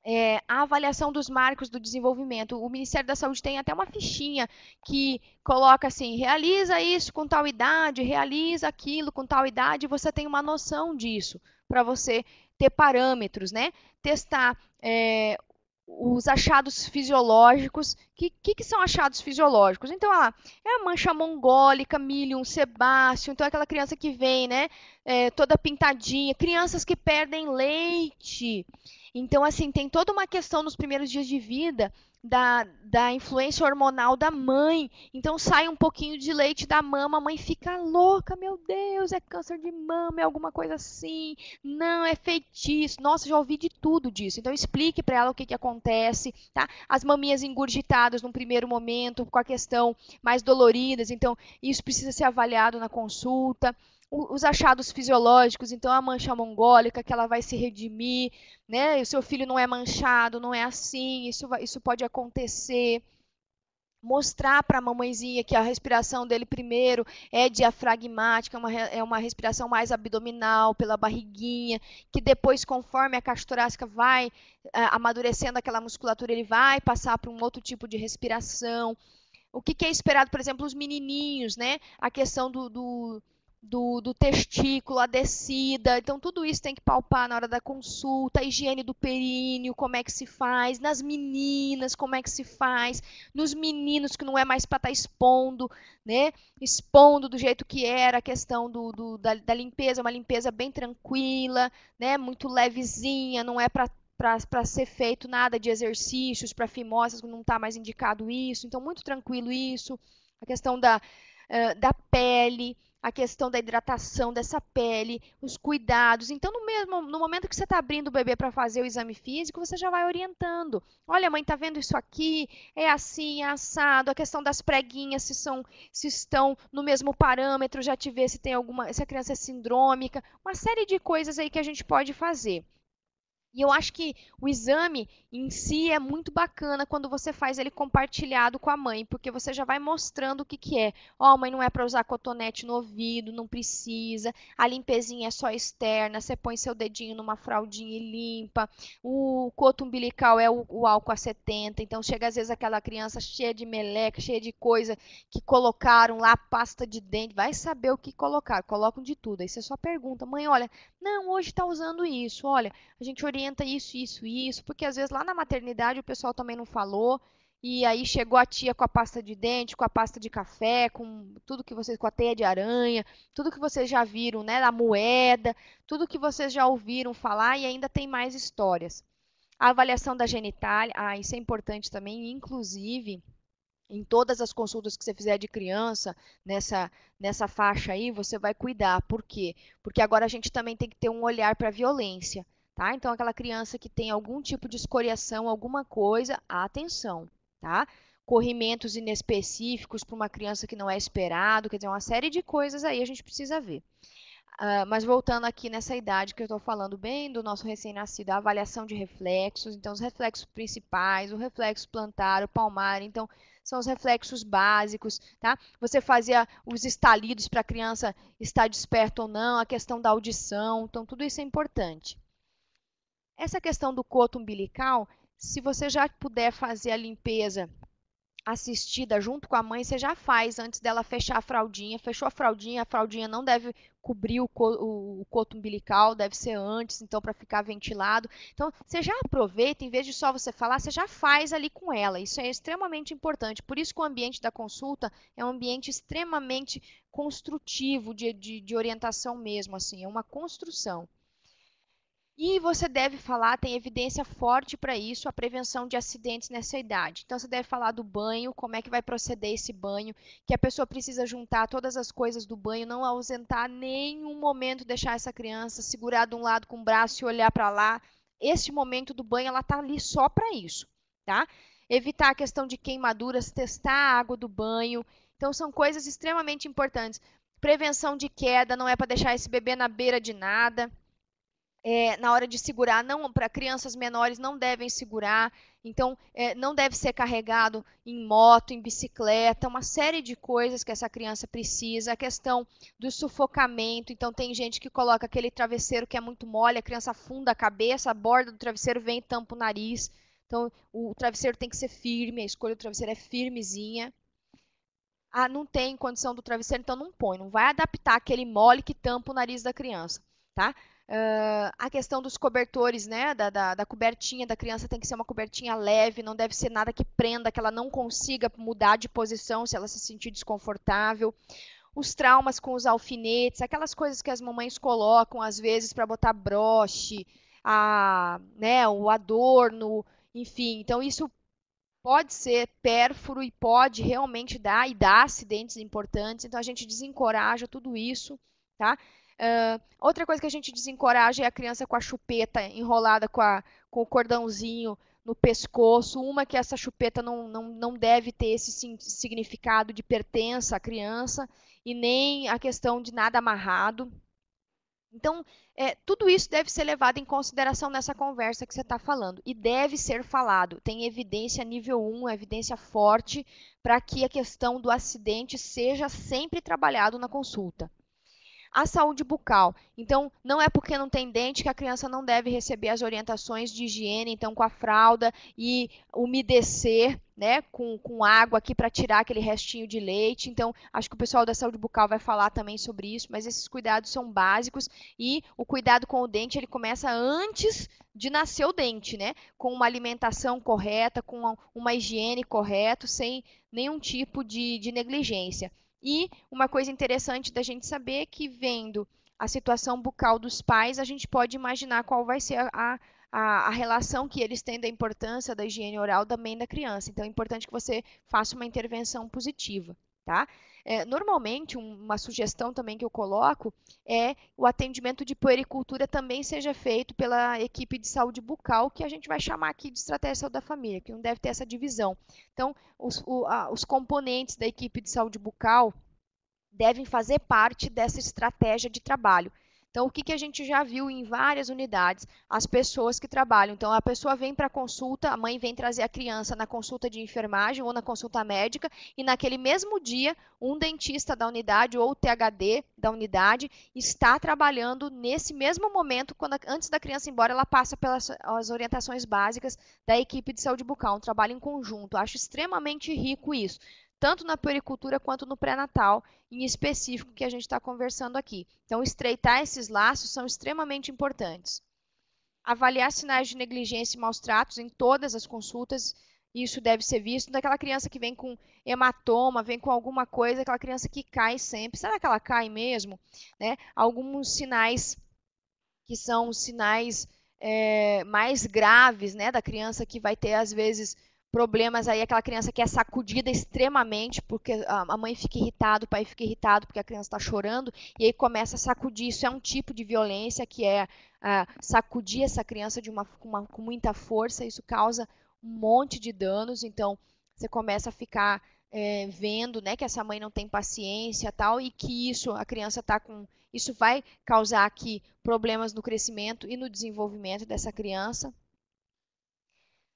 [SPEAKER 1] é, a avaliação dos marcos do desenvolvimento. O Ministério da Saúde tem até uma fichinha que coloca assim: realiza isso com tal idade, realiza aquilo com tal idade, você tem uma noção disso, para você ter parâmetros, né? Testar é, os achados fisiológicos. O que, que, que, são achados fisiológicos? Então, lá, é a mancha mongólica, milium, sebáceo, então é aquela criança que vem, né, é, toda pintadinha, crianças que perdem leite. Então, assim, tem toda uma questão nos primeiros dias de vida da, da influência hormonal da mãe. Então, sai um pouquinho de leite da mama, a mãe fica louca, meu Deus, é câncer de mama, é alguma coisa assim. Não, é feitiço. Nossa, já ouvi de tudo disso. Então, explique para ela o que, que acontece, tá? As maminhas engurgitadas no primeiro momento, com a questão mais doloridas. Então, isso precisa ser avaliado na consulta os achados fisiológicos, então a mancha mongólica que ela vai se redimir, né? o seu filho não é manchado, não é assim, isso, vai, isso pode acontecer. Mostrar para a mamãezinha que a respiração dele primeiro é diafragmática, é uma, é uma respiração mais abdominal, pela barriguinha, que depois, conforme a caixa torácica vai é, amadurecendo aquela musculatura, ele vai passar para um outro tipo de respiração. O que, que é esperado, por exemplo, os menininhos, né? A questão do, do do, do testículo, a descida. Então, tudo isso tem que palpar na hora da consulta, a higiene do períneo, como é que se faz, nas meninas, como é que se faz, nos meninos, que não é mais para estar tá expondo, né? Expondo do jeito que era, a questão do, do da, da, limpeza, uma limpeza bem tranquila, né? Muito levezinha, não é para para ser feito nada de exercícios para fimoses, não está mais indicado isso, então muito tranquilo isso, a questão da, uh, da pele, a questão da hidratação dessa pele, os cuidados. Então, no mesmo no momento que você está abrindo o bebê para fazer o exame físico, você já vai orientando. Olha, mãe, tá vendo isso aqui? É assim, é assado. A questão das preguinhas, se são, se estão no mesmo parâmetro, já te vê se tem alguma, se a criança é sindrômica. Uma série de coisas aí que a gente pode fazer. E eu acho que o exame em si é muito bacana quando você faz ele compartilhado com a mãe, porque você já vai mostrando o que, que é. Ó, oh, mãe, não é para usar cotonete no ouvido, não precisa. A limpezinha é só externa, você põe seu dedinho numa fraldinha e limpa. O coto umbilical é o, o álcool a 70, então chega às vezes aquela criança cheia de meleca, cheia de coisa que colocaram lá, pasta de dente, vai saber o que colocar, colocam de tudo. Aí você só pergunta, mãe, olha, não, hoje está usando isso, olha, a gente orienta orienta isso, isso, isso, porque às vezes lá na maternidade o pessoal também não falou, e aí chegou a tia com a pasta de dente, com a pasta de café, com tudo que vocês, com a teia de aranha, tudo que vocês já viram, né, da moeda, tudo que vocês já ouviram falar e ainda tem mais histórias. A avaliação da genitália, ah, isso é importante também, inclusive em todas as consultas que você fizer de criança nessa nessa faixa aí, você vai cuidar. Por quê? Porque agora a gente também tem que ter um olhar para a violência tá? Então, aquela criança que tem algum tipo de escoriação, alguma coisa, atenção, tá? Corrimentos inespecíficos para uma criança que não é esperado, quer dizer, uma série de coisas aí a gente precisa ver. Uh, mas voltando aqui nessa idade que eu estou falando bem do nosso recém-nascido, a avaliação de reflexos, então os reflexos principais, o reflexo plantar, o palmar, então são os reflexos básicos, tá? Você fazia os estalidos para a criança estar desperta ou não, a questão da audição, então tudo isso é importante. Essa questão do coto umbilical, se você já puder fazer a limpeza assistida junto com a mãe, você já faz antes dela fechar a fraldinha. Fechou a fraldinha, a fraldinha não deve cobrir o, co o coto umbilical, deve ser antes, então, para ficar ventilado. Então, você já aproveita, em vez de só você falar, você já faz ali com ela. Isso é extremamente importante. Por isso que o ambiente da consulta é um ambiente extremamente construtivo, de, de, de orientação mesmo, assim, é uma construção. E você deve falar, tem evidência forte para isso, a prevenção de acidentes nessa idade. Então, você deve falar do banho, como é que vai proceder esse banho, que a pessoa precisa juntar todas as coisas do banho, não ausentar nenhum momento, deixar essa criança segurar de um lado com o braço e olhar para lá. Esse momento do banho, ela está ali só para isso, tá? Evitar a questão de queimaduras, testar a água do banho. Então, são coisas extremamente importantes. Prevenção de queda, não é para deixar esse bebê na beira de nada é, na hora de segurar, não para crianças menores não devem segurar, então é, não deve ser carregado em moto, em bicicleta, uma série de coisas que essa criança precisa, a questão do sufocamento, então tem gente que coloca aquele travesseiro que é muito mole, a criança afunda a cabeça, a borda do travesseiro vem e tampa o nariz, então o travesseiro tem que ser firme, a escolha do travesseiro é firmezinha. Ah, não tem condição do travesseiro, então não põe, não vai adaptar aquele mole que tampa o nariz da criança, tá? Uh, a questão dos cobertores, né? Da, da, da, cobertinha da criança tem que ser uma cobertinha leve, não deve ser nada que prenda, que ela não consiga mudar de posição se ela se sentir desconfortável. Os traumas com os alfinetes, aquelas coisas que as mamães colocam às vezes para botar broche, a, né, o adorno, enfim. Então, isso pode ser pérfuro e pode realmente dar e dar acidentes importantes. Então, a gente desencoraja tudo isso, tá? Ah, outra coisa que a gente desencoraja é a criança com a chupeta enrolada com, a, com o cordãozinho no pescoço, uma que essa chupeta não, não, não deve ter esse significado de pertença à criança e nem a questão de nada amarrado. Então, é, tudo isso deve ser levado em consideração nessa conversa que você está falando e deve ser falado. Tem evidência nível 1, evidência forte, para que a questão do acidente seja sempre trabalhado na consulta. A saúde bucal. Então, não é porque não tem dente que a criança não deve receber as orientações de higiene, então, com a fralda e umedecer né, com, com água aqui para tirar aquele restinho de leite. Então, acho que o pessoal da saúde bucal vai falar também sobre isso, mas esses cuidados são básicos e o cuidado com o dente ele começa antes de nascer o dente, né? Com uma alimentação correta, com uma, uma higiene correta, sem nenhum tipo de, de negligência. E uma coisa interessante da gente saber é que vendo a situação bucal dos pais, a gente pode imaginar qual vai ser a, a, a, relação que eles têm da importância da higiene oral também da criança. Então, é importante que você faça uma intervenção positiva. Tá? É, normalmente, uma sugestão também que eu coloco é o atendimento de puericultura também seja feito pela equipe de saúde bucal, que a gente vai chamar aqui de estratégia de saúde da família, que não deve ter essa divisão. Então, os, o, a, os componentes da equipe de saúde bucal devem fazer parte dessa estratégia de trabalho. Então, o que, que a gente já viu em várias unidades? As pessoas que trabalham. Então, a pessoa vem para a consulta, a mãe vem trazer a criança na consulta de enfermagem ou na consulta médica, e naquele mesmo dia, um dentista da unidade ou o THD da unidade está trabalhando nesse mesmo momento, quando antes da criança ir embora, ela passa pelas orientações básicas da equipe de saúde bucal, um trabalho em conjunto. acho extremamente rico isso tanto na puericultura quanto no pré-natal, em específico que a gente está conversando aqui. Então, estreitar esses laços são extremamente importantes. Avaliar sinais de negligência e maus tratos em todas as consultas, isso deve ser visto. Daquela então, criança que vem com hematoma, vem com alguma coisa, aquela criança que cai sempre. Será que ela cai mesmo? Né? Alguns sinais que são sinais é, mais graves né, da criança que vai ter, às vezes, problemas aí, aquela criança que é sacudida extremamente, porque a mãe fica irritada, o pai fica irritado porque a criança está chorando, e aí começa a sacudir. Isso é um tipo de violência que é uh, sacudir essa criança de uma, com, uma, com muita força, isso causa um monte de danos, então você começa a ficar é, vendo né, que essa mãe não tem paciência tal e que isso a criança está com isso vai causar aqui problemas no crescimento e no desenvolvimento dessa criança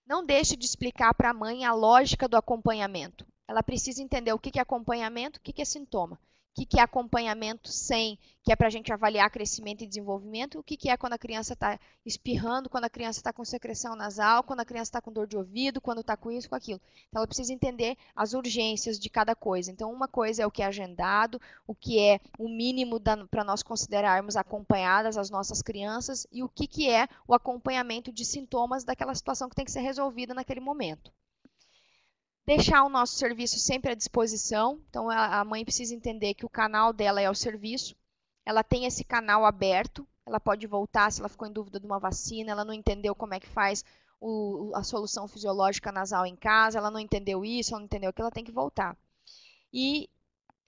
[SPEAKER 1] não deixe de explicar para a mãe a lógica do acompanhamento. Ela precisa entender o que é acompanhamento, o que é sintoma o que, que é acompanhamento sem, que é para a gente avaliar crescimento e desenvolvimento, o que, que é quando a criança está espirrando, quando a criança está com secreção nasal, quando a criança está com dor de ouvido, quando está com isso, com aquilo. Então, ela precisa entender as urgências de cada coisa. Então, uma coisa é o que é agendado, o que é o mínimo para nós considerarmos acompanhadas as nossas crianças e o que, que é o acompanhamento de sintomas daquela situação que tem que ser resolvida naquele momento deixar o nosso serviço sempre à disposição. Então, a mãe precisa entender que o canal dela é o serviço. Ela tem esse canal aberto, ela pode voltar se ela ficou em dúvida de uma vacina, ela não entendeu como é que faz o, a solução fisiológica nasal em casa, ela não entendeu isso, ela não entendeu aquilo, ela tem que voltar. E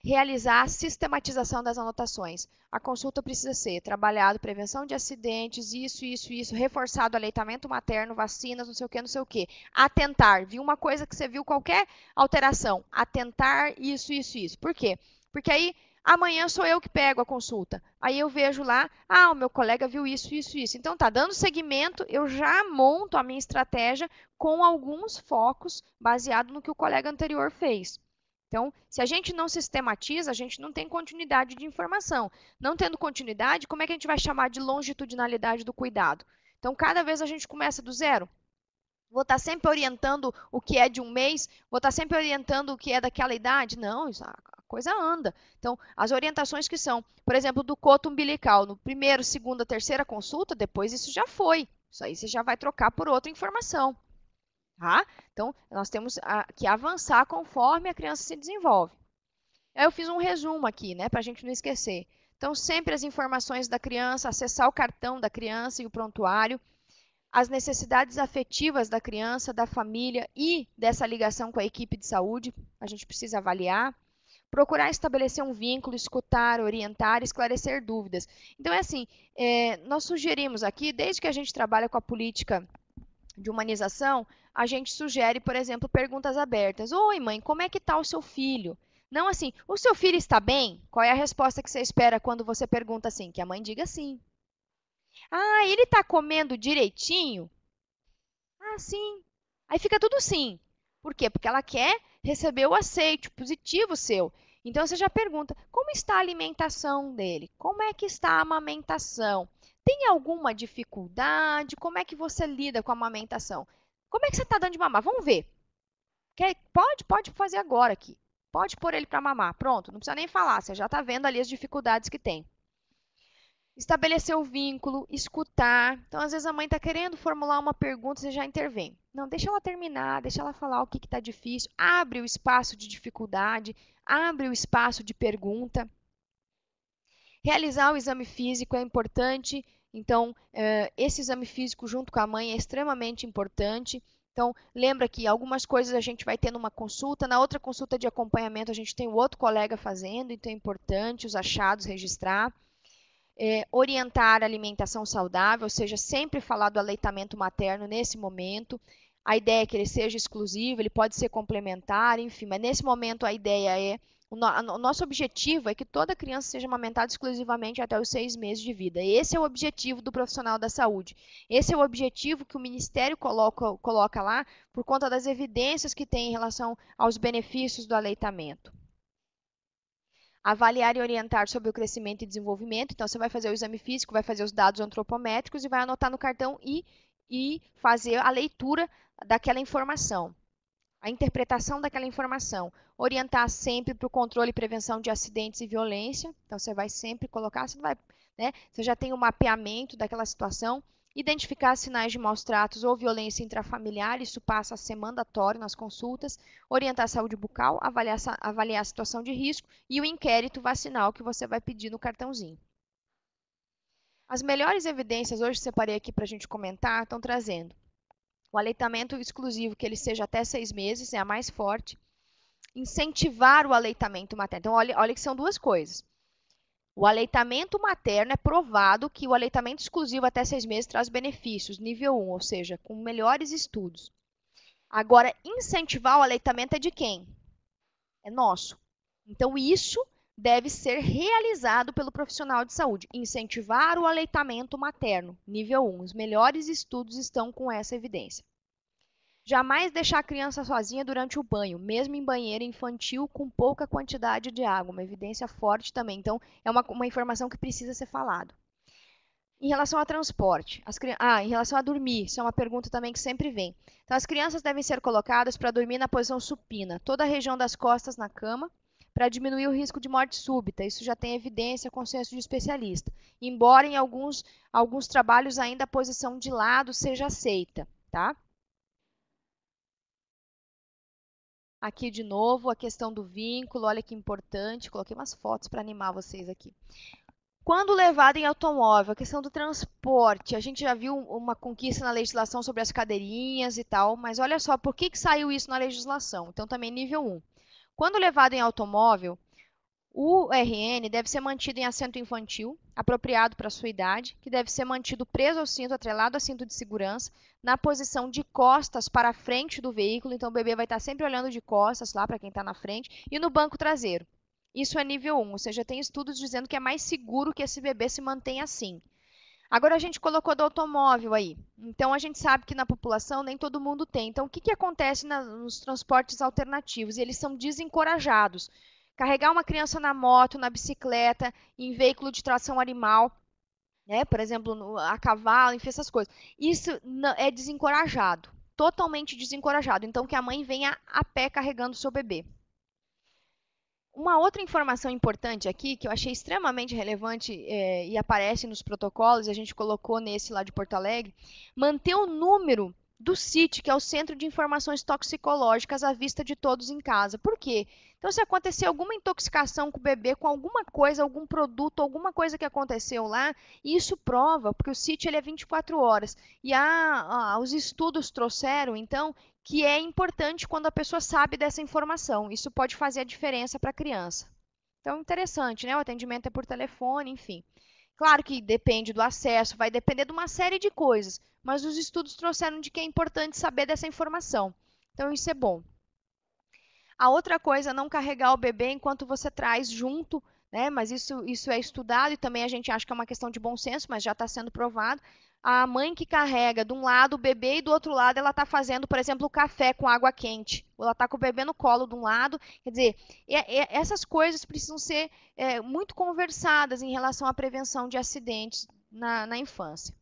[SPEAKER 1] realizar a sistematização das anotações. A consulta precisa ser trabalhado prevenção de acidentes, isso, isso, isso, reforçado aleitamento materno, vacinas, não sei o que, não sei o que. Atentar, viu uma coisa que você viu qualquer alteração, atentar isso, isso, isso. Por quê? Porque aí amanhã sou eu que pego a consulta. Aí eu vejo lá, ah, o meu colega viu isso, isso, isso. Então tá dando seguimento, eu já monto a minha estratégia com alguns focos baseado no que o colega anterior fez. Então, se a gente não sistematiza, a gente não tem continuidade de informação. Não tendo continuidade, como é que a gente vai chamar de longitudinalidade do cuidado? Então, cada vez a gente começa do zero. Vou estar tá sempre orientando o que é de um mês, vou estar tá sempre orientando o que é daquela idade. Não, isso, a coisa anda. Então, as orientações que são, por exemplo, do coto umbilical, no primeiro, segunda, terceira consulta, depois isso já foi. Isso aí você já vai trocar por outra informação. Tá? Então, nós temos a, que avançar conforme a criança se desenvolve. Aí eu fiz um resumo aqui, né, para a gente não esquecer. Então, sempre as informações da criança, acessar o cartão da criança e o prontuário, as necessidades afetivas da criança, da família e dessa ligação com a equipe de saúde, a gente precisa avaliar. Procurar estabelecer um vínculo, escutar, orientar, esclarecer dúvidas. Então, é assim: é, nós sugerimos aqui, desde que a gente trabalha com a política de humanização, a gente sugere, por exemplo, perguntas abertas. Oi, mãe, como é que está o seu filho? Não assim, o seu filho está bem? Qual é a resposta que você espera quando você pergunta assim? Que a mãe diga sim. Ah, ele está comendo direitinho? Ah, sim. Aí fica tudo sim. Por quê? Porque ela quer receber o aceite positivo seu. Então você já pergunta: como está a alimentação dele? Como é que está a amamentação? Tem alguma dificuldade? Como é que você lida com a amamentação? Como é que você está dando de mamar? Vamos ver. Quer, pode, pode fazer agora aqui. Pode pôr ele para mamar. Pronto, não precisa nem falar, você já está vendo ali as dificuldades que tem. Estabelecer o vínculo, escutar. Então, às vezes a mãe está querendo formular uma pergunta, você já intervém. Não, deixa ela terminar, deixa ela falar o que está difícil. Abre o espaço de dificuldade, abre o espaço de pergunta. Realizar o exame físico é importante então, eh, esse exame físico junto com a mãe é extremamente importante. Então, lembra que algumas coisas a gente vai ter numa consulta, na outra consulta de acompanhamento a gente tem o outro colega fazendo, então é importante os achados registrar. É, orientar a alimentação saudável, ou seja, sempre falar do aleitamento materno nesse momento. A ideia é que ele seja exclusivo, ele pode ser complementar, enfim, mas nesse momento a ideia é o, nosso objetivo é que toda criança seja amamentada exclusivamente até os seis meses de vida. Esse é o objetivo do profissional da saúde. Esse é o objetivo que o Ministério coloca, coloca lá por conta das evidências que tem em relação aos benefícios do aleitamento avaliar e orientar sobre o crescimento e desenvolvimento. Então, você vai fazer o exame físico, vai fazer os dados antropométricos e vai anotar no cartão e, e fazer a leitura daquela informação a interpretação daquela informação, orientar sempre para o controle e prevenção de acidentes e violência. Então, você vai sempre colocar, você, vai, né, você já tem o um mapeamento daquela situação, identificar sinais de maus tratos ou violência intrafamiliar, isso passa a ser mandatório nas consultas, orientar a saúde bucal, avaliar, avaliar a situação de risco e o inquérito vacinal que você vai pedir no cartãozinho. As melhores evidências, hoje separei aqui para a gente comentar, estão trazendo o aleitamento exclusivo, que ele seja até seis meses, é a mais forte. Incentivar o aleitamento materno. Então, olha, olha que são duas coisas. O aleitamento materno é provado que o aleitamento exclusivo até seis meses traz benefícios, nível 1, ou seja, com melhores estudos. Agora, incentivar o aleitamento é de quem? É nosso. Então, isso deve ser realizado pelo profissional de saúde. Incentivar o aleitamento materno, nível 1. Os melhores estudos estão com essa evidência. Jamais deixar a criança sozinha durante o banho, mesmo em banheiro infantil com pouca quantidade de água. Uma evidência forte também. Então, é uma, uma informação que precisa ser falado. Em relação a transporte, as, ah, em relação a dormir, isso é uma pergunta também que sempre vem. Então, as crianças devem ser colocadas para dormir na posição supina, toda a região das costas na cama, para diminuir o risco de morte súbita. Isso já tem evidência, consenso de especialista. Embora em alguns, alguns trabalhos ainda a posição de lado seja aceita, tá? Aqui de novo a questão do vínculo, olha que importante, coloquei umas fotos para animar vocês aqui. Quando levado em automóvel, a questão do transporte, a gente já viu uma conquista na legislação sobre as cadeirinhas e tal, mas olha só, por que, que saiu isso na legislação? Então também nível 1. Quando levado em automóvel, o RN deve ser mantido em assento infantil, apropriado para sua idade, que deve ser mantido preso ao cinto, atrelado ao cinto de segurança, na posição de costas para a frente do veículo. Então, o bebê vai estar sempre olhando de costas lá para quem está na frente, e no banco traseiro. Isso é nível 1, ou seja, tem estudos dizendo que é mais seguro que esse bebê se mantenha assim. Agora a gente colocou do automóvel aí. Então a gente sabe que na população nem todo mundo tem. Então o que, que acontece na, nos transportes alternativos? Eles são desencorajados. Carregar uma criança na moto, na bicicleta, em veículo de tração animal, né? Por exemplo, no, a cavalo, enfim, essas coisas. Isso é desencorajado, totalmente desencorajado. Então que a mãe venha a pé carregando o seu bebê. Uma outra informação importante aqui, que eu achei extremamente relevante é, e aparece nos protocolos, a gente colocou nesse lá de Porto Alegre, manter o número do CIT, que é o Centro de Informações Toxicológicas, à vista de todos em casa. Por quê? Então, se acontecer alguma intoxicação com o bebê, com alguma coisa, algum produto, alguma coisa que aconteceu lá, isso prova, porque o CIT ele é 24 horas. E os estudos trouxeram, então, que é importante quando a pessoa sabe dessa informação. Isso pode fazer a diferença para a criança. Então, interessante, né? O atendimento é por telefone, enfim. Claro que depende do acesso, vai depender de uma série de coisas, mas os estudos trouxeram de que é importante saber dessa informação. Então, isso é bom. A outra coisa, não carregar o bebê enquanto você traz junto, né? Mas isso, isso é estudado e também a gente acha que é uma questão de bom senso, mas já está sendo provado a mãe que carrega de um lado o bebê e do outro lado ela está fazendo, por exemplo, café com água quente. Ou ela está com o bebê no colo de um lado. Quer dizer, é, é, essas coisas precisam ser é, muito conversadas em relação à prevenção de acidentes na, na infância.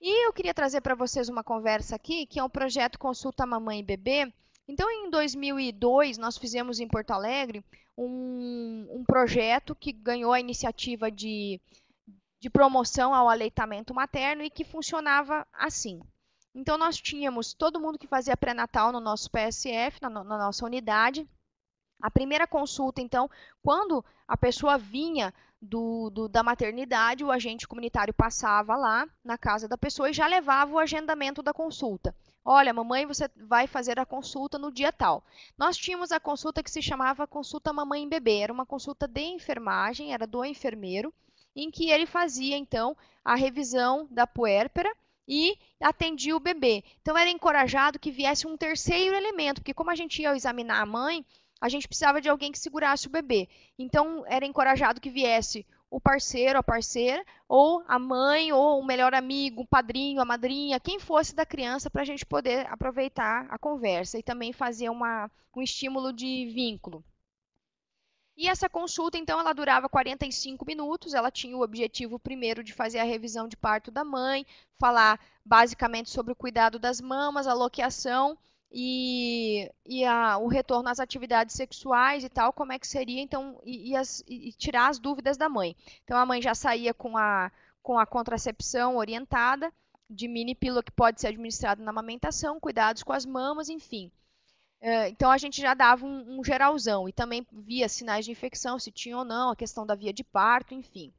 [SPEAKER 1] E eu queria trazer para vocês uma conversa aqui, que é um projeto Consulta Mamãe e Bebê. Então, em 2002, nós fizemos em Porto Alegre um, um projeto que ganhou a iniciativa de de promoção ao aleitamento materno e que funcionava assim. Então, nós tínhamos todo mundo que fazia pré-natal no nosso PSF, na, na nossa unidade. A primeira consulta, então, quando a pessoa vinha do, do, da maternidade, o agente comunitário passava lá na casa da pessoa e já levava o agendamento da consulta. Olha, mamãe, você vai fazer a consulta no dia tal. Nós tínhamos a consulta que se chamava consulta mamãe e bebê, era uma consulta de enfermagem, era do enfermeiro, em que ele fazia, então, a revisão da puérpera e atendia o bebê. Então, era encorajado que viesse um terceiro elemento, porque como a gente ia examinar a mãe, a gente precisava de alguém que segurasse o bebê. Então, era encorajado que viesse o parceiro, a parceira, ou a mãe, ou o melhor amigo, o padrinho, a madrinha, quem fosse da criança, para a gente poder aproveitar a conversa e também fazer uma, um estímulo de vínculo. E essa consulta, então, ela durava 45 minutos. Ela tinha o objetivo primeiro de fazer a revisão de parto da mãe, falar basicamente sobre o cuidado das mamas, a loqueação e, e a, o retorno às atividades sexuais e tal, como é que seria, então, e, e, as, e tirar as dúvidas da mãe. Então, a mãe já saía com a, com a contracepção orientada, de mini pílula que pode ser administrada na amamentação, cuidados com as mamas, enfim. É, então a gente já dava um, um geralzão e também via sinais de infecção, se tinha ou não, a questão da via de parto, enfim.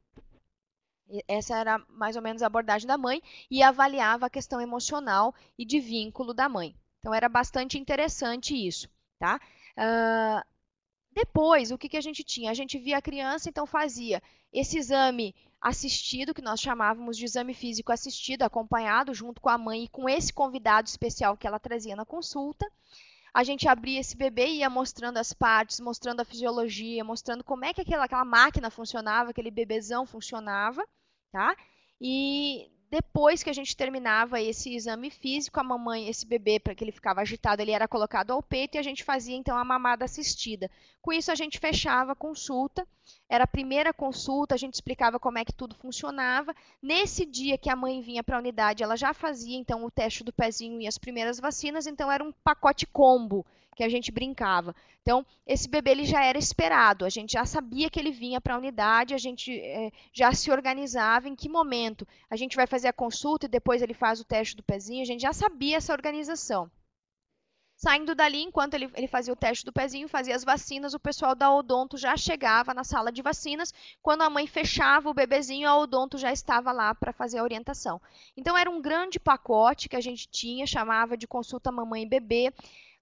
[SPEAKER 1] Essa era mais ou menos a abordagem da mãe e avaliava a questão emocional e de vínculo da mãe. Então era bastante interessante isso, tá? Uh, depois, o que, que a gente tinha? A gente via a criança, então fazia esse exame assistido, que nós chamávamos de exame físico assistido, acompanhado junto com a mãe e com esse convidado especial que ela trazia na consulta a gente abria esse bebê e ia mostrando as partes, mostrando a fisiologia, mostrando como é que aquela, aquela máquina funcionava, aquele bebezão funcionava, tá? E depois que a gente terminava esse exame físico, a mamãe, esse bebê, para que ele ficava agitado, ele era colocado ao peito e a gente fazia então a mamada assistida. Com isso a gente fechava a consulta, era a primeira consulta, a gente explicava como é que tudo funcionava. Nesse dia que a mãe vinha para a unidade, ela já fazia então o teste do pezinho e as primeiras vacinas, então era um pacote combo que a gente brincava. Então, esse bebê ele já era esperado, a gente já sabia que ele vinha para a unidade, a gente é, já se organizava em que momento a gente vai fazer a consulta e depois ele faz o teste do pezinho, a gente já sabia essa organização. Saindo dali, enquanto ele, ele fazia o teste do pezinho, fazia as vacinas, o pessoal da odonto já chegava na sala de vacinas. Quando a mãe fechava o bebezinho, a odonto já estava lá para fazer a orientação. Então, era um grande pacote que a gente tinha, chamava de consulta mamãe e bebê.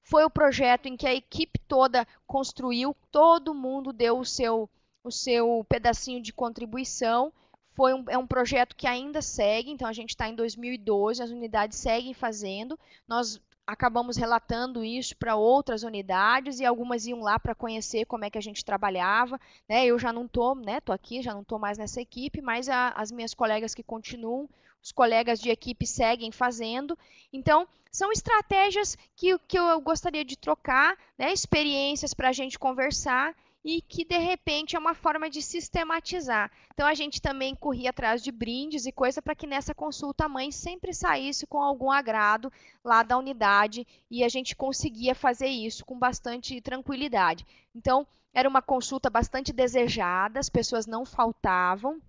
[SPEAKER 1] Foi o projeto em que a equipe toda construiu, todo mundo deu o seu, o seu pedacinho de contribuição. Foi um, é um projeto que ainda segue, então a gente está em 2012, as unidades seguem fazendo. Nós acabamos relatando isso para outras unidades e algumas iam lá para conhecer como é que a gente trabalhava. Né? Eu já não estou, né? Estou aqui, já não estou mais nessa equipe, mas a, as minhas colegas que continuam os colegas de equipe seguem fazendo. Então, são estratégias que, que eu gostaria de trocar, né, experiências para a gente conversar e que de repente é uma forma de sistematizar. Então a gente também corria atrás de brindes e coisa para que nessa consulta a mãe sempre saísse com algum agrado lá da unidade e a gente conseguia fazer isso com bastante tranquilidade. Então era uma consulta bastante desejada, as pessoas não faltavam.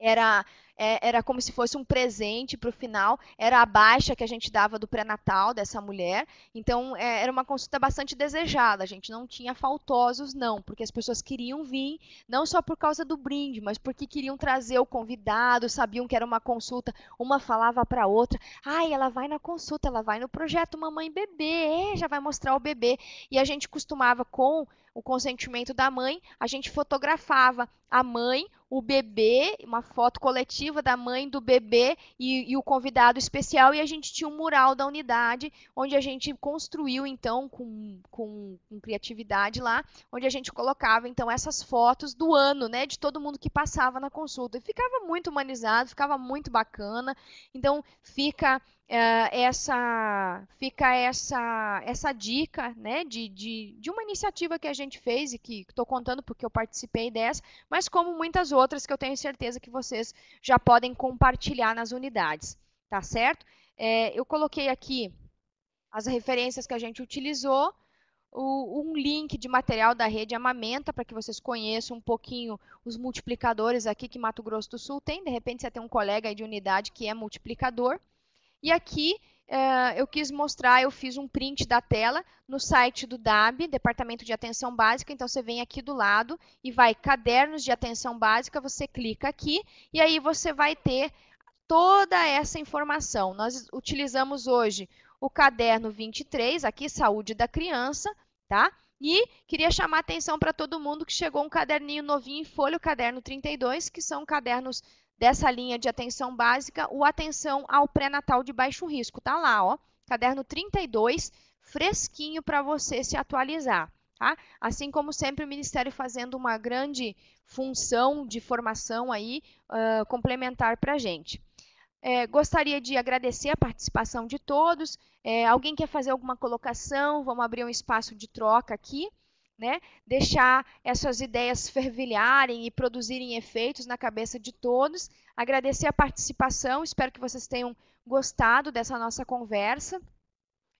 [SPEAKER 1] Era é, era como se fosse um presente para o final, era a baixa que a gente dava do pré-natal dessa mulher. Então, é, era uma consulta bastante desejada, a gente não tinha faltosos, não, porque as pessoas queriam vir, não só por causa do brinde, mas porque queriam trazer o convidado, sabiam que era uma consulta, uma falava para a outra, ai, ela vai na consulta, ela vai no projeto Mamãe Bebê, é, já vai mostrar o bebê. E a gente costumava, com o consentimento da mãe, a gente fotografava a mãe, o bebê, uma foto coletiva viva da mãe, do bebê e, e o convidado especial. E a gente tinha um mural da unidade, onde a gente construiu, então, com, com, com criatividade lá, onde a gente colocava, então, essas fotos do ano, né? De todo mundo que passava na consulta. E ficava muito humanizado, ficava muito bacana. Então, fica eh, essa fica essa essa dica né de, de, de uma iniciativa que a gente fez e que estou contando porque eu participei dessa mas como muitas outras que eu tenho certeza que vocês já podem compartilhar nas unidades tá certo é, eu coloquei aqui as referências que a gente utilizou o, um link de material da rede Amamenta para que vocês conheçam um pouquinho os multiplicadores aqui que Mato Grosso do Sul tem de repente você tem um colega de unidade que é multiplicador e aqui uh, eu quis mostrar, eu fiz um print da tela no site do DAB, Departamento de Atenção Básica, então você vem aqui do lado e vai cadernos de atenção básica, você clica aqui e aí você vai ter toda essa informação. Nós utilizamos hoje o caderno 23, aqui saúde da criança, tá? E queria chamar atenção para todo mundo que chegou um caderninho novinho em folha, o caderno 32, que são cadernos dessa linha de atenção básica, o atenção ao pré-natal de baixo risco. Tá lá, ó, caderno 32, fresquinho para você se atualizar. Tá? Assim como sempre o Ministério fazendo uma grande função de formação aí uh, complementar para a gente. É, gostaria de agradecer a participação de todos. É, alguém quer fazer alguma colocação? Vamos abrir um espaço de troca aqui né? Deixar essas ideias fervilharem e produzirem efeitos na cabeça de todos. Agradecer a participação, espero que vocês tenham gostado dessa nossa conversa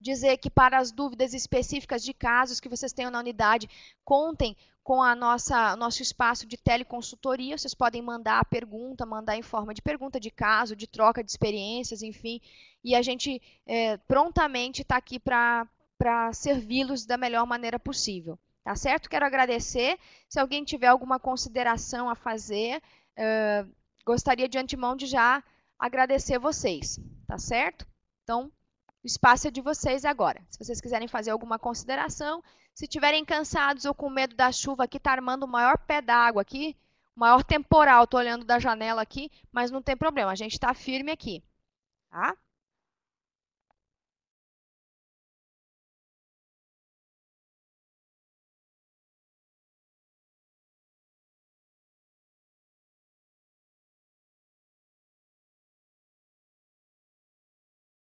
[SPEAKER 1] dizer que para as dúvidas específicas de casos que vocês tenham na unidade, contem com a nossa nosso espaço de teleconsultoria. Vocês podem mandar a pergunta, mandar em forma de pergunta de caso, de troca de experiências, enfim. E a gente é, prontamente está aqui para servi-los da melhor maneira possível. Tá certo? Quero agradecer. Se alguém tiver alguma consideração a fazer, uh, gostaria de antemão de já agradecer vocês. Tá certo? Então, o espaço é de vocês agora. Se vocês quiserem fazer alguma consideração, se tiverem cansados ou com medo da chuva, aqui está armando o maior pé d'água aqui, o maior temporal. Estou olhando da janela aqui, mas não tem problema, a gente está firme aqui. Tá?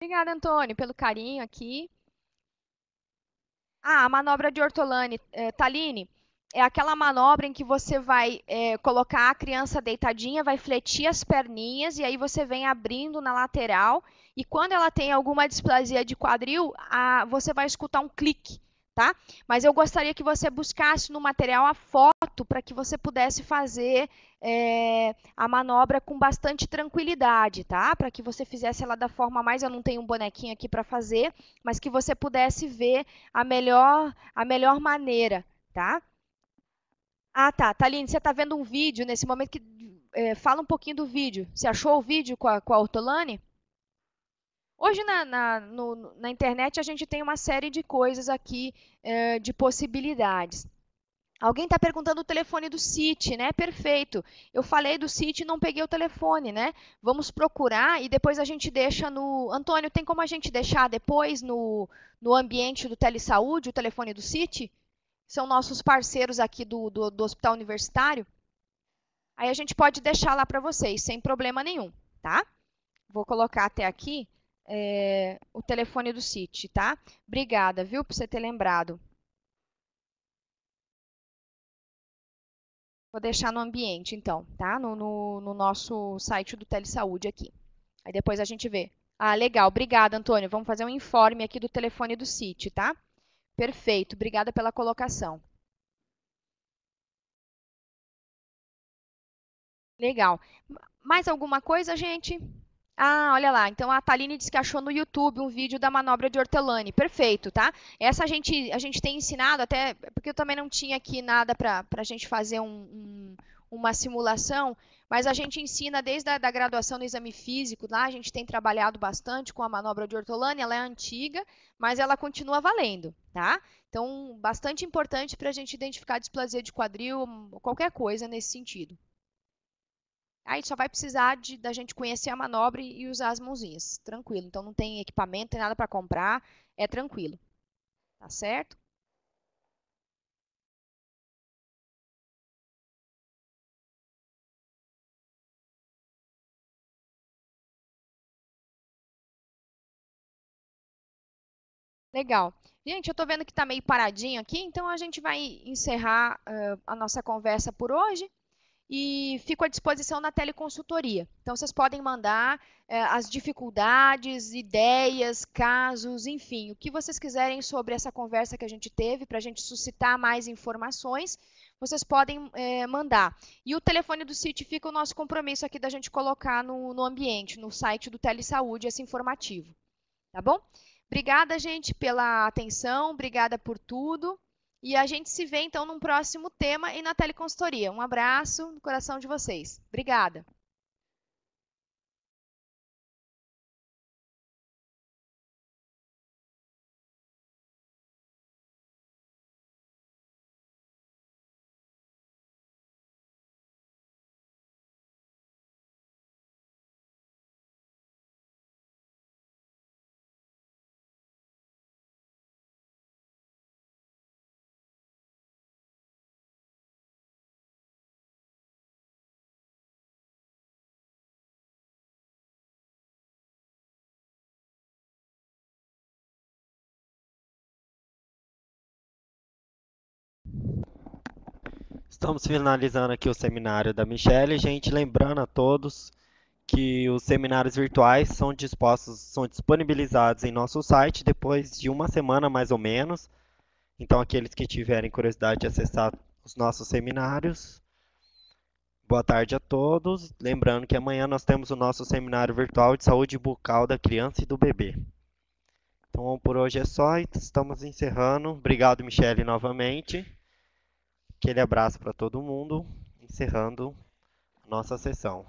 [SPEAKER 1] Obrigada, Antônio, pelo carinho aqui. Ah, a manobra de Ortolani, é, Taline, é aquela manobra em que você vai é, colocar a criança deitadinha, vai fletir as perninhas e aí você vem abrindo na lateral. E quando ela tem alguma displasia de quadril, a, você vai escutar um clique tá? Mas eu gostaria que você buscasse no material a foto para que você pudesse fazer é, a manobra com bastante tranquilidade, tá? Para que você fizesse ela da forma mais, eu não tenho um bonequinho aqui para fazer, mas que você pudesse ver a melhor, a melhor maneira, tá? Ah, tá. Thaline, você está vendo um vídeo nesse momento que é, fala um pouquinho do vídeo. Você achou o vídeo com a, com a Ortolane? Hoje na, na, no, na internet a gente tem uma série de coisas aqui, eh, de possibilidades. Alguém está perguntando o telefone do CIT, né? Perfeito. Eu falei do CIT e não peguei o telefone, né? Vamos procurar e depois a gente deixa no. Antônio, tem como a gente deixar depois no, no ambiente do Telesaúde o telefone do CIT? São nossos parceiros aqui do, do, do Hospital Universitário. Aí a gente pode deixar lá para vocês, sem problema nenhum, tá? Vou colocar até aqui é, o telefone do CIT, tá? Obrigada, viu, por você ter lembrado. Vou deixar no ambiente, então, tá? No, no, no, nosso site do Telesaúde aqui. Aí depois a gente vê. Ah, legal. Obrigada, Antônio. Vamos fazer um informe aqui do telefone do CIT, tá? Perfeito. Obrigada pela colocação. Legal. Mais alguma coisa, gente? Ah, olha lá. Então a Taline disse que achou no YouTube um vídeo da manobra de hortelane. Perfeito, tá? Essa a gente, a gente tem ensinado até, porque eu também não tinha aqui nada para a gente fazer um, um, uma simulação, mas a gente ensina desde a da graduação no exame físico, lá a gente tem trabalhado bastante com a manobra de hortelane, ela é antiga, mas ela continua valendo, tá? Então, bastante importante para a gente identificar displasia de quadril, qualquer coisa nesse sentido. Aí só vai precisar de, da gente conhecer a manobra e usar as mãozinhas. Tranquilo. Então não tem equipamento, tem nada para comprar. É tranquilo. Tá certo? Legal. Gente, eu estou vendo que está meio paradinho aqui, então a gente vai encerrar uh, a nossa conversa por hoje e fico à disposição na teleconsultoria. Então, vocês podem mandar é, as dificuldades, ideias, casos, enfim, o que vocês quiserem sobre essa conversa que a gente teve, para a gente suscitar mais informações, vocês podem é, mandar. E o telefone do CIT fica o nosso compromisso aqui da gente colocar no, no ambiente, no site do Telesaúde, esse informativo. Tá bom? Obrigada, gente, pela atenção, obrigada por tudo. E a gente se vê então num próximo tema e na teleconsultoria. Um abraço no coração de vocês. Obrigada. Estamos finalizando aqui o seminário da Michelle. Gente, lembrando a todos que os seminários virtuais são dispostos, são disponibilizados em nosso site depois de uma semana mais ou menos. Então, aqueles que tiverem curiosidade de acessar os nossos seminários, boa tarde a todos. Lembrando que amanhã nós temos o nosso seminário virtual de saúde bucal da criança e do bebê. Então, por hoje é só, estamos encerrando. Obrigado, Michele, novamente. Aquele abraço para todo mundo, encerrando nossa sessão.